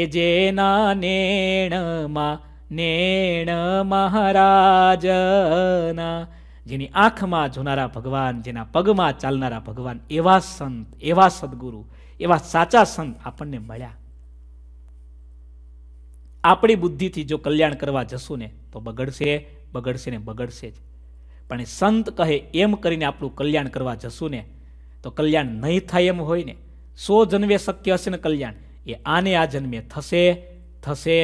A: એ જેના નેણમાં નેણ મહારાજના જેની આંખમાં જોનારા ભગવાન જેના પગમાં ચાલનારા ભગવાન એવા સંત એવા સદગુરુ એવા સાચા સંત આપણને મળ્યા આપણી બુદ્ધિથી જો કલ્યાણ કરવા જશું ને તો બગડશે બગડશે ને બગડશે જ પણ સંત કહે એમ કરીને આપણું કલ્યાણ કરવા જશું ને તો કલ્યાણ નહીં થાય એમ હોય ને સો જન્મે શક્ય હશે ને કલ્યાણ એ આને આ જન્મે થશે થશે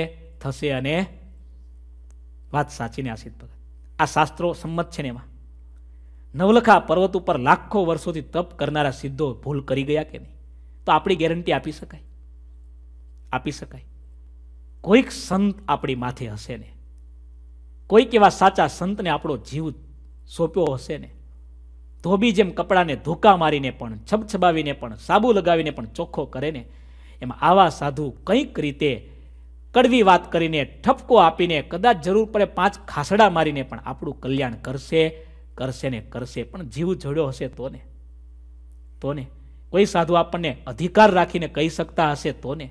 A: થશે અને વાત સાચીને આશિત ભગત આ શાસ્ત્રો સંમત છે ને એમાં નવલખા પર્વત ઉપર લાખો વર્ષોથી તપ કરનારા સિદ્ધો ભૂલ કરી ગયા કે નહીં તો આપણી ગેરંટી આપી શકાય આપી શકાય કોઈક સંત આપણી માથે હશે ને કોઈક એવા સાચા સંતને આપણો જીવ સોંપ્યો હશે ને ધોબી જેમ કપડાને ધોકા મારીને પણ છબછબાવીને પણ સાબુ લગાવીને પણ ચોખ્ખો કરે ને એમાં આવા સાધુ કંઈક રીતે કડવી વાત કરીને ઠપકો આપીને કદાચ જરૂર પડે પાંચ ખાસડા મારીને પણ આપણું કલ્યાણ કરશે કરશે ને કરશે પણ જીવ જોડ્યો હશે તો ને તો ને કોઈ સાધુ આપણને અધિકાર રાખીને કહી શકતા હશે તો ને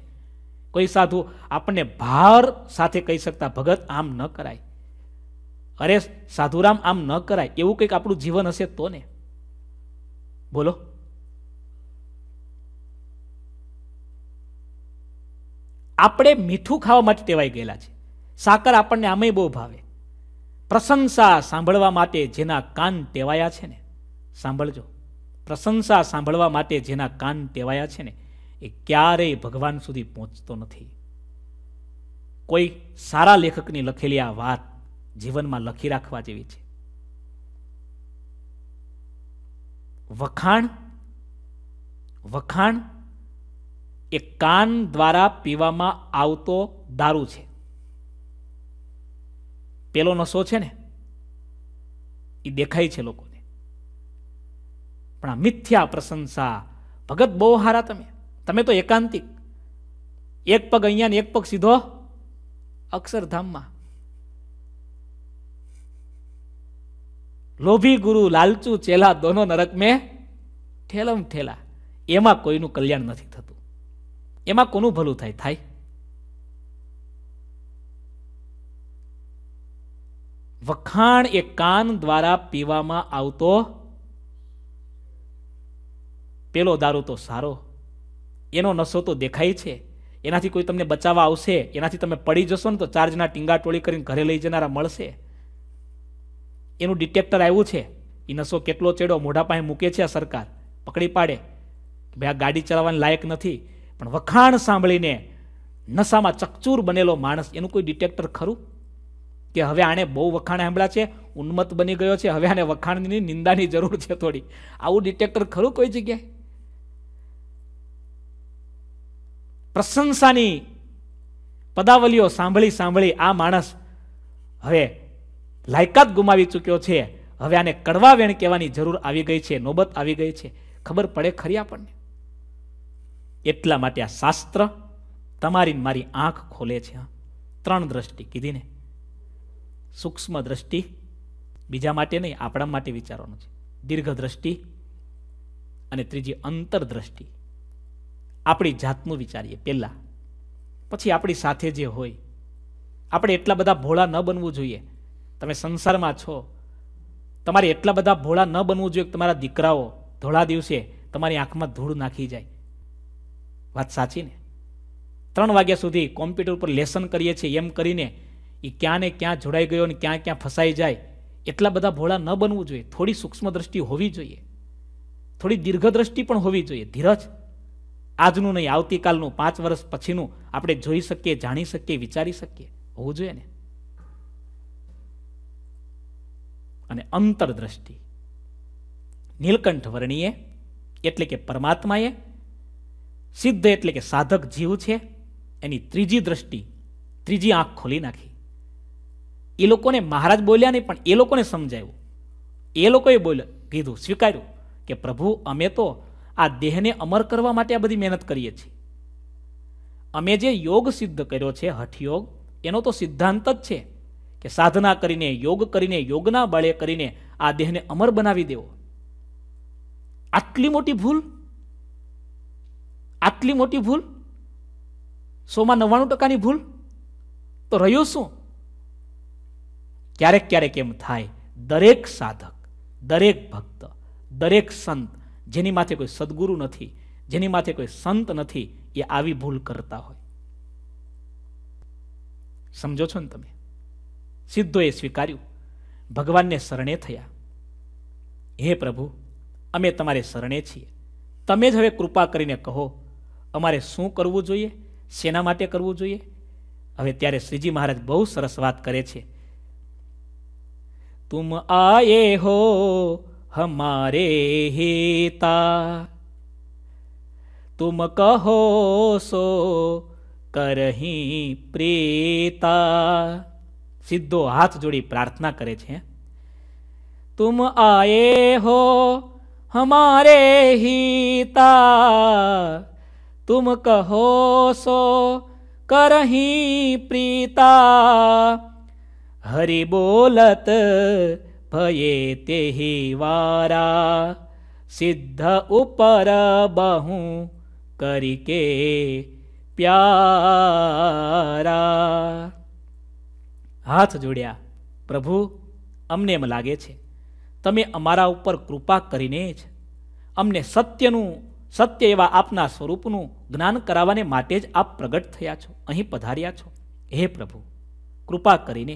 A: કોઈ સાધુ આપણને ભાર સાથે કહી શકતા ભગત આમ ન કરાય અરે સાધુરામ આમ ન કરાય એવું કંઈક આપણું જીવન હશે તો ને બોલો આપણે મીઠું ખાવા માટે ટેવાઈ ગયેલા છે સાકર આપણને આમય બહુ ભાવે પ્રશંસા સાંભળવા માટે જેના કાન ટેવાયા છે ને સાંભળજો પ્રશંસા સાંભળવા માટે જેના કાન ટેવાયા છે ને એ ક્યારેય ભગવાન સુધી પહોંચતો નથી કોઈ સારા લેખકની લખેલી આ વાત જીવનમાં લખી રાખવા જેવી છે વખાણ વખાણ એ કાન દ્વારા પીવામાં આવતો દારૂ છે પેલો નશો છે ને એ દેખાય છે લોકોને પણ આ મિથ્યા પ્રશંસા ભગત બહુ હારા તમે તમે તો એકાંતિક એક પગ અહીંયા ને એક પગ સીધો અક્ષરધામમાં લોભી ગુરુ લાલચુ ચેલા દોનો નરક મેં ઠેલમ ઠેલા એમાં કોઈનું કલ્યાણ નથી થતું એમાં કોનું ભલું થાય થાય વખાણ એ કાન દ્વારા પીવામાં આવતો પેલો દારૂ તો સારો એનો નશો તો દેખાય છે એનાથી કોઈ તમને બચાવવા આવશે એનાથી તમે પડી જશો ને તો ચાર્જના ટીંગા ટોળી કરીને ઘરે લઈ જનારા મળશે એનું ડિટેક્ટર આવ્યું છે એ નશો કેટલો ચેડો મોઢા પાસે મૂકે છે આ સરકાર પકડી પાડે કે ભાઈ આ ગાડી ચલાવવાની લાયક નથી પણ વખાણ સાંભળીને નશામાં ચકચૂર બનેલો માણસ એનું કોઈ ડિટેક્ટર ખરું કે હવે આણે બહુ વખાણ સાંભળ્યા છે ઉન્મત બની ગયો છે હવે આને વખાણની નિંદાની જરૂર છે થોડી આવું ડિટેક્ટર ખરું કોઈ જગ્યાએ પ્રશંસાની પદાવલીઓ સાંભળી સાંભળી આ માણસ હવે લાયકાત ગુમાવી ચૂક્યો છે હવે આને કડવા વેણ કહેવાની જરૂર આવી ગઈ છે નોબત આવી ગઈ છે ખબર પડે ખરી આપણને એટલા માટે આ શાસ્ત્ર તમારી મારી આંખ ખોલે છે ત્રણ દ્રષ્ટિ કીધી ને સૂક્ષ્મ દ્રષ્ટિ બીજા માટે નહીં આપણા માટે વિચારવાનું છે દીર્ઘ દ્રષ્ટિ અને ત્રીજી અંતરદ્રષ્ટિ આપણી જાતનું વિચારીએ પહેલાં પછી આપણી સાથે જે હોય આપણે એટલા બધા ભોળા ન બનવું જોઈએ તમે સંસારમાં છો તમારે એટલા બધા ભોળા ન બનવું જોઈએ તમારા દીકરાઓ ધોળા દિવસે તમારી આંખમાં ધૂળ નાખી જાય વાત સાચી ને ત્રણ વાગ્યા સુધી કોમ્પ્યુટર ઉપર લેસન કરીએ છીએ એમ કરીને એ ક્યાં ને ક્યાં જોડાઈ ગયો અને ક્યાં ક્યાં ફસાઈ જાય એટલા બધા ભોળા ન બનવું જોઈએ થોડી સૂક્ષ્મ દ્રષ્ટિ હોવી જોઈએ થોડી દીર્ઘદ્રષ્ટિ પણ હોવી જોઈએ ધીરજ આજનું નહીં આવતીકાલનું પાંચ વર્ષ પછીનું આપણે જોઈ શકીએ જાણી શકીએ વિચારી શકીએ હોવું જોઈએ ને અને અંતરદ્રષ્ટિ નીલકંઠ વર્ણીએ એટલે કે પરમાત્માએ સિદ્ધ એટલે કે સાધક જીવ છે એની ત્રીજી દ્રષ્ટિ ત્રીજી આંખ ખોલી નાખી એ લોકોને મહારાજ બોલ્યા નહીં પણ એ લોકોને સમજાયું એ લોકોએ બોલ્યા કીધું સ્વીકાર્યું કે પ્રભુ અમે તો આ દેહને અમર કરવા માટે આ બધી મહેનત કરીએ છીએ અમે જે યોગ સિદ્ધ કર્યો છે હઠયોગ એનો તો સિદ્ધાંત જ છે કે સાધના કરીને યોગ કરીને યોગના બળે કરીને આ દેહને અમર બનાવી દેવો આટલી મોટી ભૂલ આટલી મોટી ભૂલ સોમાં નવ્વાણું ટકાની ભૂલ તો રહ્યો શું ક્યારેક ક્યારેક એમ થાય દરેક સાધક દરેક ભક્ત દરેક સંત જેની માથે કોઈ સદગુરુ નથી જેની માથે કોઈ સંત નથી એ આવી ભૂલ કરતા હોય સમજો છો ને તમે સિદ્ધોએ સ્વીકાર્યું ભગવાનને શરણે થયા હે પ્રભુ અમે તમારે શરણે છીએ તમે જ હવે કૃપા કરીને કહો અમારે શું કરવું જોઈએ શેના માટે કરવું જોઈએ હવે ત્યારે શ્રીજી મહારાજ બહુ સરસ વાત કરે છે તુમ આયે હો હમારે હેતા તુમ કહો સો करही પ્રેતા સીધો હાથ જોડી પ્રાર્થના કરે છે તુમ આયે હો હમારે હિતા તુમ કહો સો કરહી પ્રીતા હરિ બોલત ભયે તેહી વારા સિદ્ધ ઉપર બહુ કરી કે પ્યારા હાથ જોડ્યા પ્રભુ અમને એમ લાગે છે તમે અમારા ઉપર કૃપા કરીને જ અમને સત્યનું સત્ય એવા આપના સ્વરૂપનું જ્ઞાન કરાવવાને માટે જ આપ પ્રગટ થયા છો અહીં પધાર્યા છો હે પ્રભુ કૃપા કરીને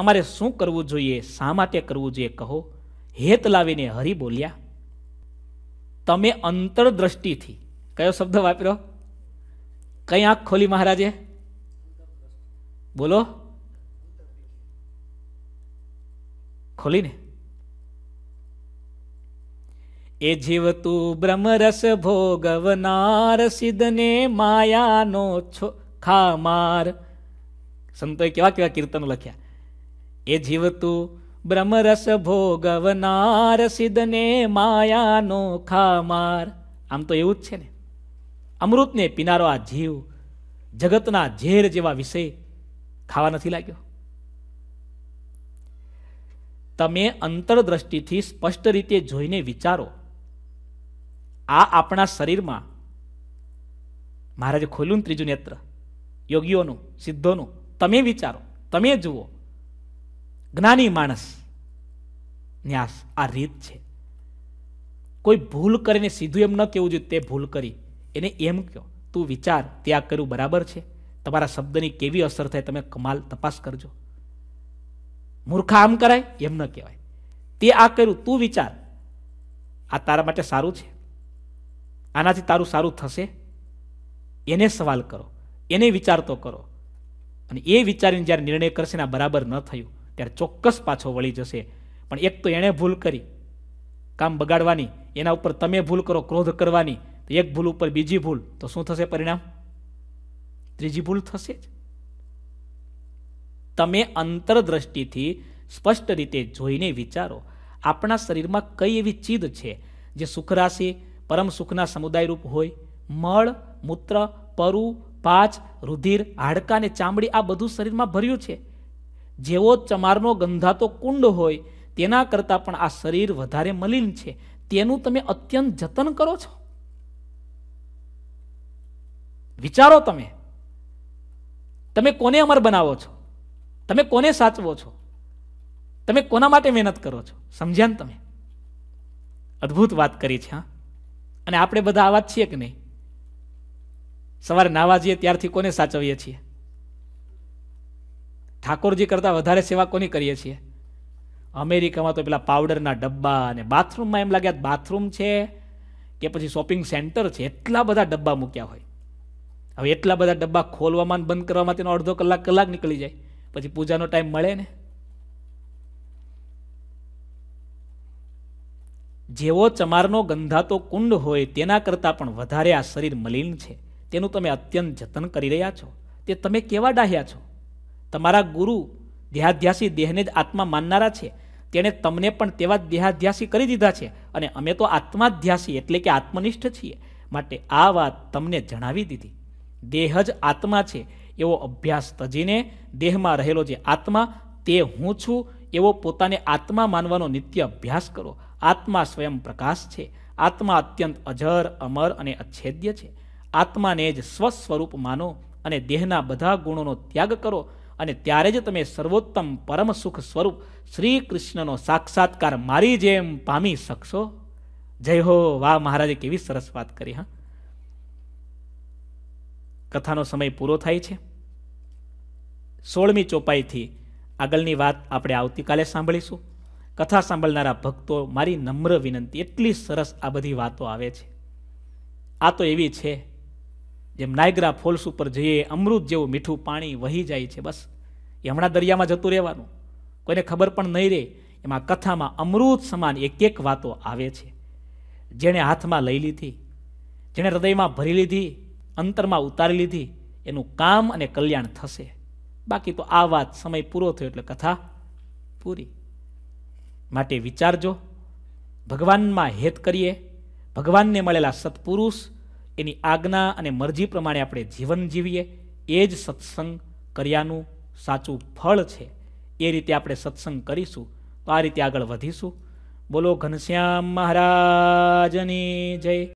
A: અમારે શું કરવું જોઈએ શા માટે કરવું જોઈએ કહો હેત લાવીને હરી બોલ્યા તમે અંતરદ્રષ્ટિથી કયો શબ્દ વાપર્યો કઈ આંખ ખોલી મહારાજે બોલો ખોલીને એ જીવ તું બ્રહ્મરસ ભોગવનાર સિદ્ધને માયાનો છો ખામાર સંતોએ કેવા કેવા કીર્તનો લખ્યા એ જીવ તું બ્રહ્મરસ ભોગવનાર સિદ્ધને માયાનો ખામાર આમ તો એવું જ છે ને અમૃતને પીનારો આ જીવ જગતના ઝેર જેવા વિષય ખાવા નથી લાગ્યો તમે અંતરદ્રષ્ટિથી સ્પષ્ટ રીતે જોઈને વિચારો આ આપણા શરીરમાં મહારાજે ખોલ્યું ત્રીજું નેત્ર યોગીઓનું સિદ્ધોનું તમે વિચારો તમે જુઓ જ્ઞાની માણસ ન્યાસ આ રીત છે કોઈ ભૂલ કરીને સીધું એમ ન કહેવું જોઈએ તે ભૂલ કરી એને એમ કહો તું વિચાર ત્યાગ કર્યું બરાબર છે તમારા શબ્દની કેવી અસર થાય તમે કમાલ તપાસ કરજો મૂર્ખા આમ કરાય એમ ન કહેવાય તે આ કર્યું તું વિચાર આ તારા માટે સારું છે આનાથી તારું સારું થશે એને સવાલ કરો એને વિચારતો કરો અને એ વિચારીને જ્યારે નિર્ણય કરશે ને આ બરાબર ન થયું ત્યારે ચોક્કસ પાછો વળી જશે પણ એક તો એણે ભૂલ કરી કામ બગાડવાની એના ઉપર તમે ભૂલ કરો ક્રોધ કરવાની એક ભૂલ ઉપર બીજી ભૂલ તો શું થશે પરિણામ ત્રીજી ભૂલ થશે જ તમે અંતરદ્રષ્ટિથી સ્પષ્ટ રીતે જોઈને વિચારો આપણા શરીરમાં કઈ એવી ચીજ છે જે સુખરાશિ પરમ સુખના સમુદાયરૂપ હોય મળ મૂત્ર પરુ પાચ રુધિર હાડકા અને ચામડી આ બધું શરીરમાં ભર્યું છે જેવો ચમારનો ગંધાતો કુંડ હોય તેના કરતાં પણ આ શરીર વધારે મલિન છે તેનું તમે અત્યંત જતન કરો છો વિચારો તમે તમે કોને અમર બનાવો છો તમે કોને સાચવો છો તમે કોના માટે મહેનત કરો છો સમજ્યા ને તમે અદ્ભુત વાત કરી છે હા અને આપણે બધા આ વાત છીએ કે નહીં સવારે નાવા જઈએ ત્યારથી કોને સાચવીએ છીએ ઠાકોરજી કરતાં વધારે સેવા કોની કરીએ છીએ અમેરિકામાં તો પેલા પાવડરના ડબ્બા અને બાથરૂમમાં એમ લાગ્યા બાથરૂમ છે કે પછી શોપિંગ સેન્ટર છે એટલા બધા ડબ્બા મૂક્યા હોય હવે એટલા બધા ડબ્બા ખોલવામાં બંધ કરવામાં તેનો અડધો કલાક કલાક નીકળી જાય પછી પૂજાનો ટાઈમ મળે ને જેવો ચમારનો ગંધાતો કુંડ હોય તેના કરતાં પણ વધારે આ શરીર મલિન છે તેનું તમે અત્યંત જતન કરી રહ્યા છો તે તમે કેવા ડાહ્યા છો તમારા ગુરુ દેહાધ્યાસી દેહને જ આત્મા માનનારા છે તેણે તમને પણ તેવા જ દેહાધ્યાસી કરી દીધા છે અને અમે તો આત્માધ્યાસી એટલે કે આત્મનિષ્ઠ છીએ માટે આ વાત તમને જણાવી દીધી દેહ જ આત્મા છે એવો અભ્યાસ તજીને દેહમાં રહેલો જે આત્મા તે હું છું એવો પોતાને આત્મા માનવાનો નિત્ય અભ્યાસ કરો આત્મા સ્વયં પ્રકાશ છે આત્મા અત્યંત અજર અમર અને અચ્છેદ્ય છે આત્માને જ સ્વસ્વરૂપ માનો અને દેહના બધા ગુણોનો ત્યાગ કરો અને ત્યારે જ તમે સર્વોત્તમ પરમ સુખ સ્વરૂપ શ્રી કૃષ્ણનો સાક્ષાત્કાર મારી જેમ પામી શકશો જય હો વાહ મહારાજે કેવી સરસ વાત કરી હા કથાનો સમય પૂરો થાય છે સોળમી ચોપાઈથી આગળની વાત આપણે આવતીકાલે સાંભળીશું કથા સાંભળનારા ભક્તો મારી નમ્ર વિનંતી એટલી સરસ આ બધી વાતો આવે છે આ તો એવી છે જેમ નાયગ્રા ફોલ્સ ઉપર જઈએ અમૃત જેવું મીઠું પાણી વહી જાય છે બસ એ હમણાં દરિયામાં જતું રહેવાનું કોઈને ખબર પણ નહીં રહે એમાં કથામાં અમૃત સમાન એક એક વાતો આવે છે જેણે હાથમાં લઈ લીધી જેણે હૃદયમાં ભરી લીધી અંતરમાં ઉતારી લીધી એનું કામ અને કલ્યાણ થશે બાકી તો આ વાત સમય પૂરો થયો એટલે કથા પૂરી માટે વિચારજો ભગવાનમાં હેત કરીએ ભગવાનને મળેલા સત્પુરુષ એની આજ્ઞા અને મરજી પ્રમાણે આપણે જીવન જીવીએ એ જ સત્સંગ કર્યાનું સાચું ફળ છે એ રીતે આપણે સત્સંગ કરીશું તો આ રીતે આગળ વધીશું બોલો ઘનશ્યામ મહારાજની જય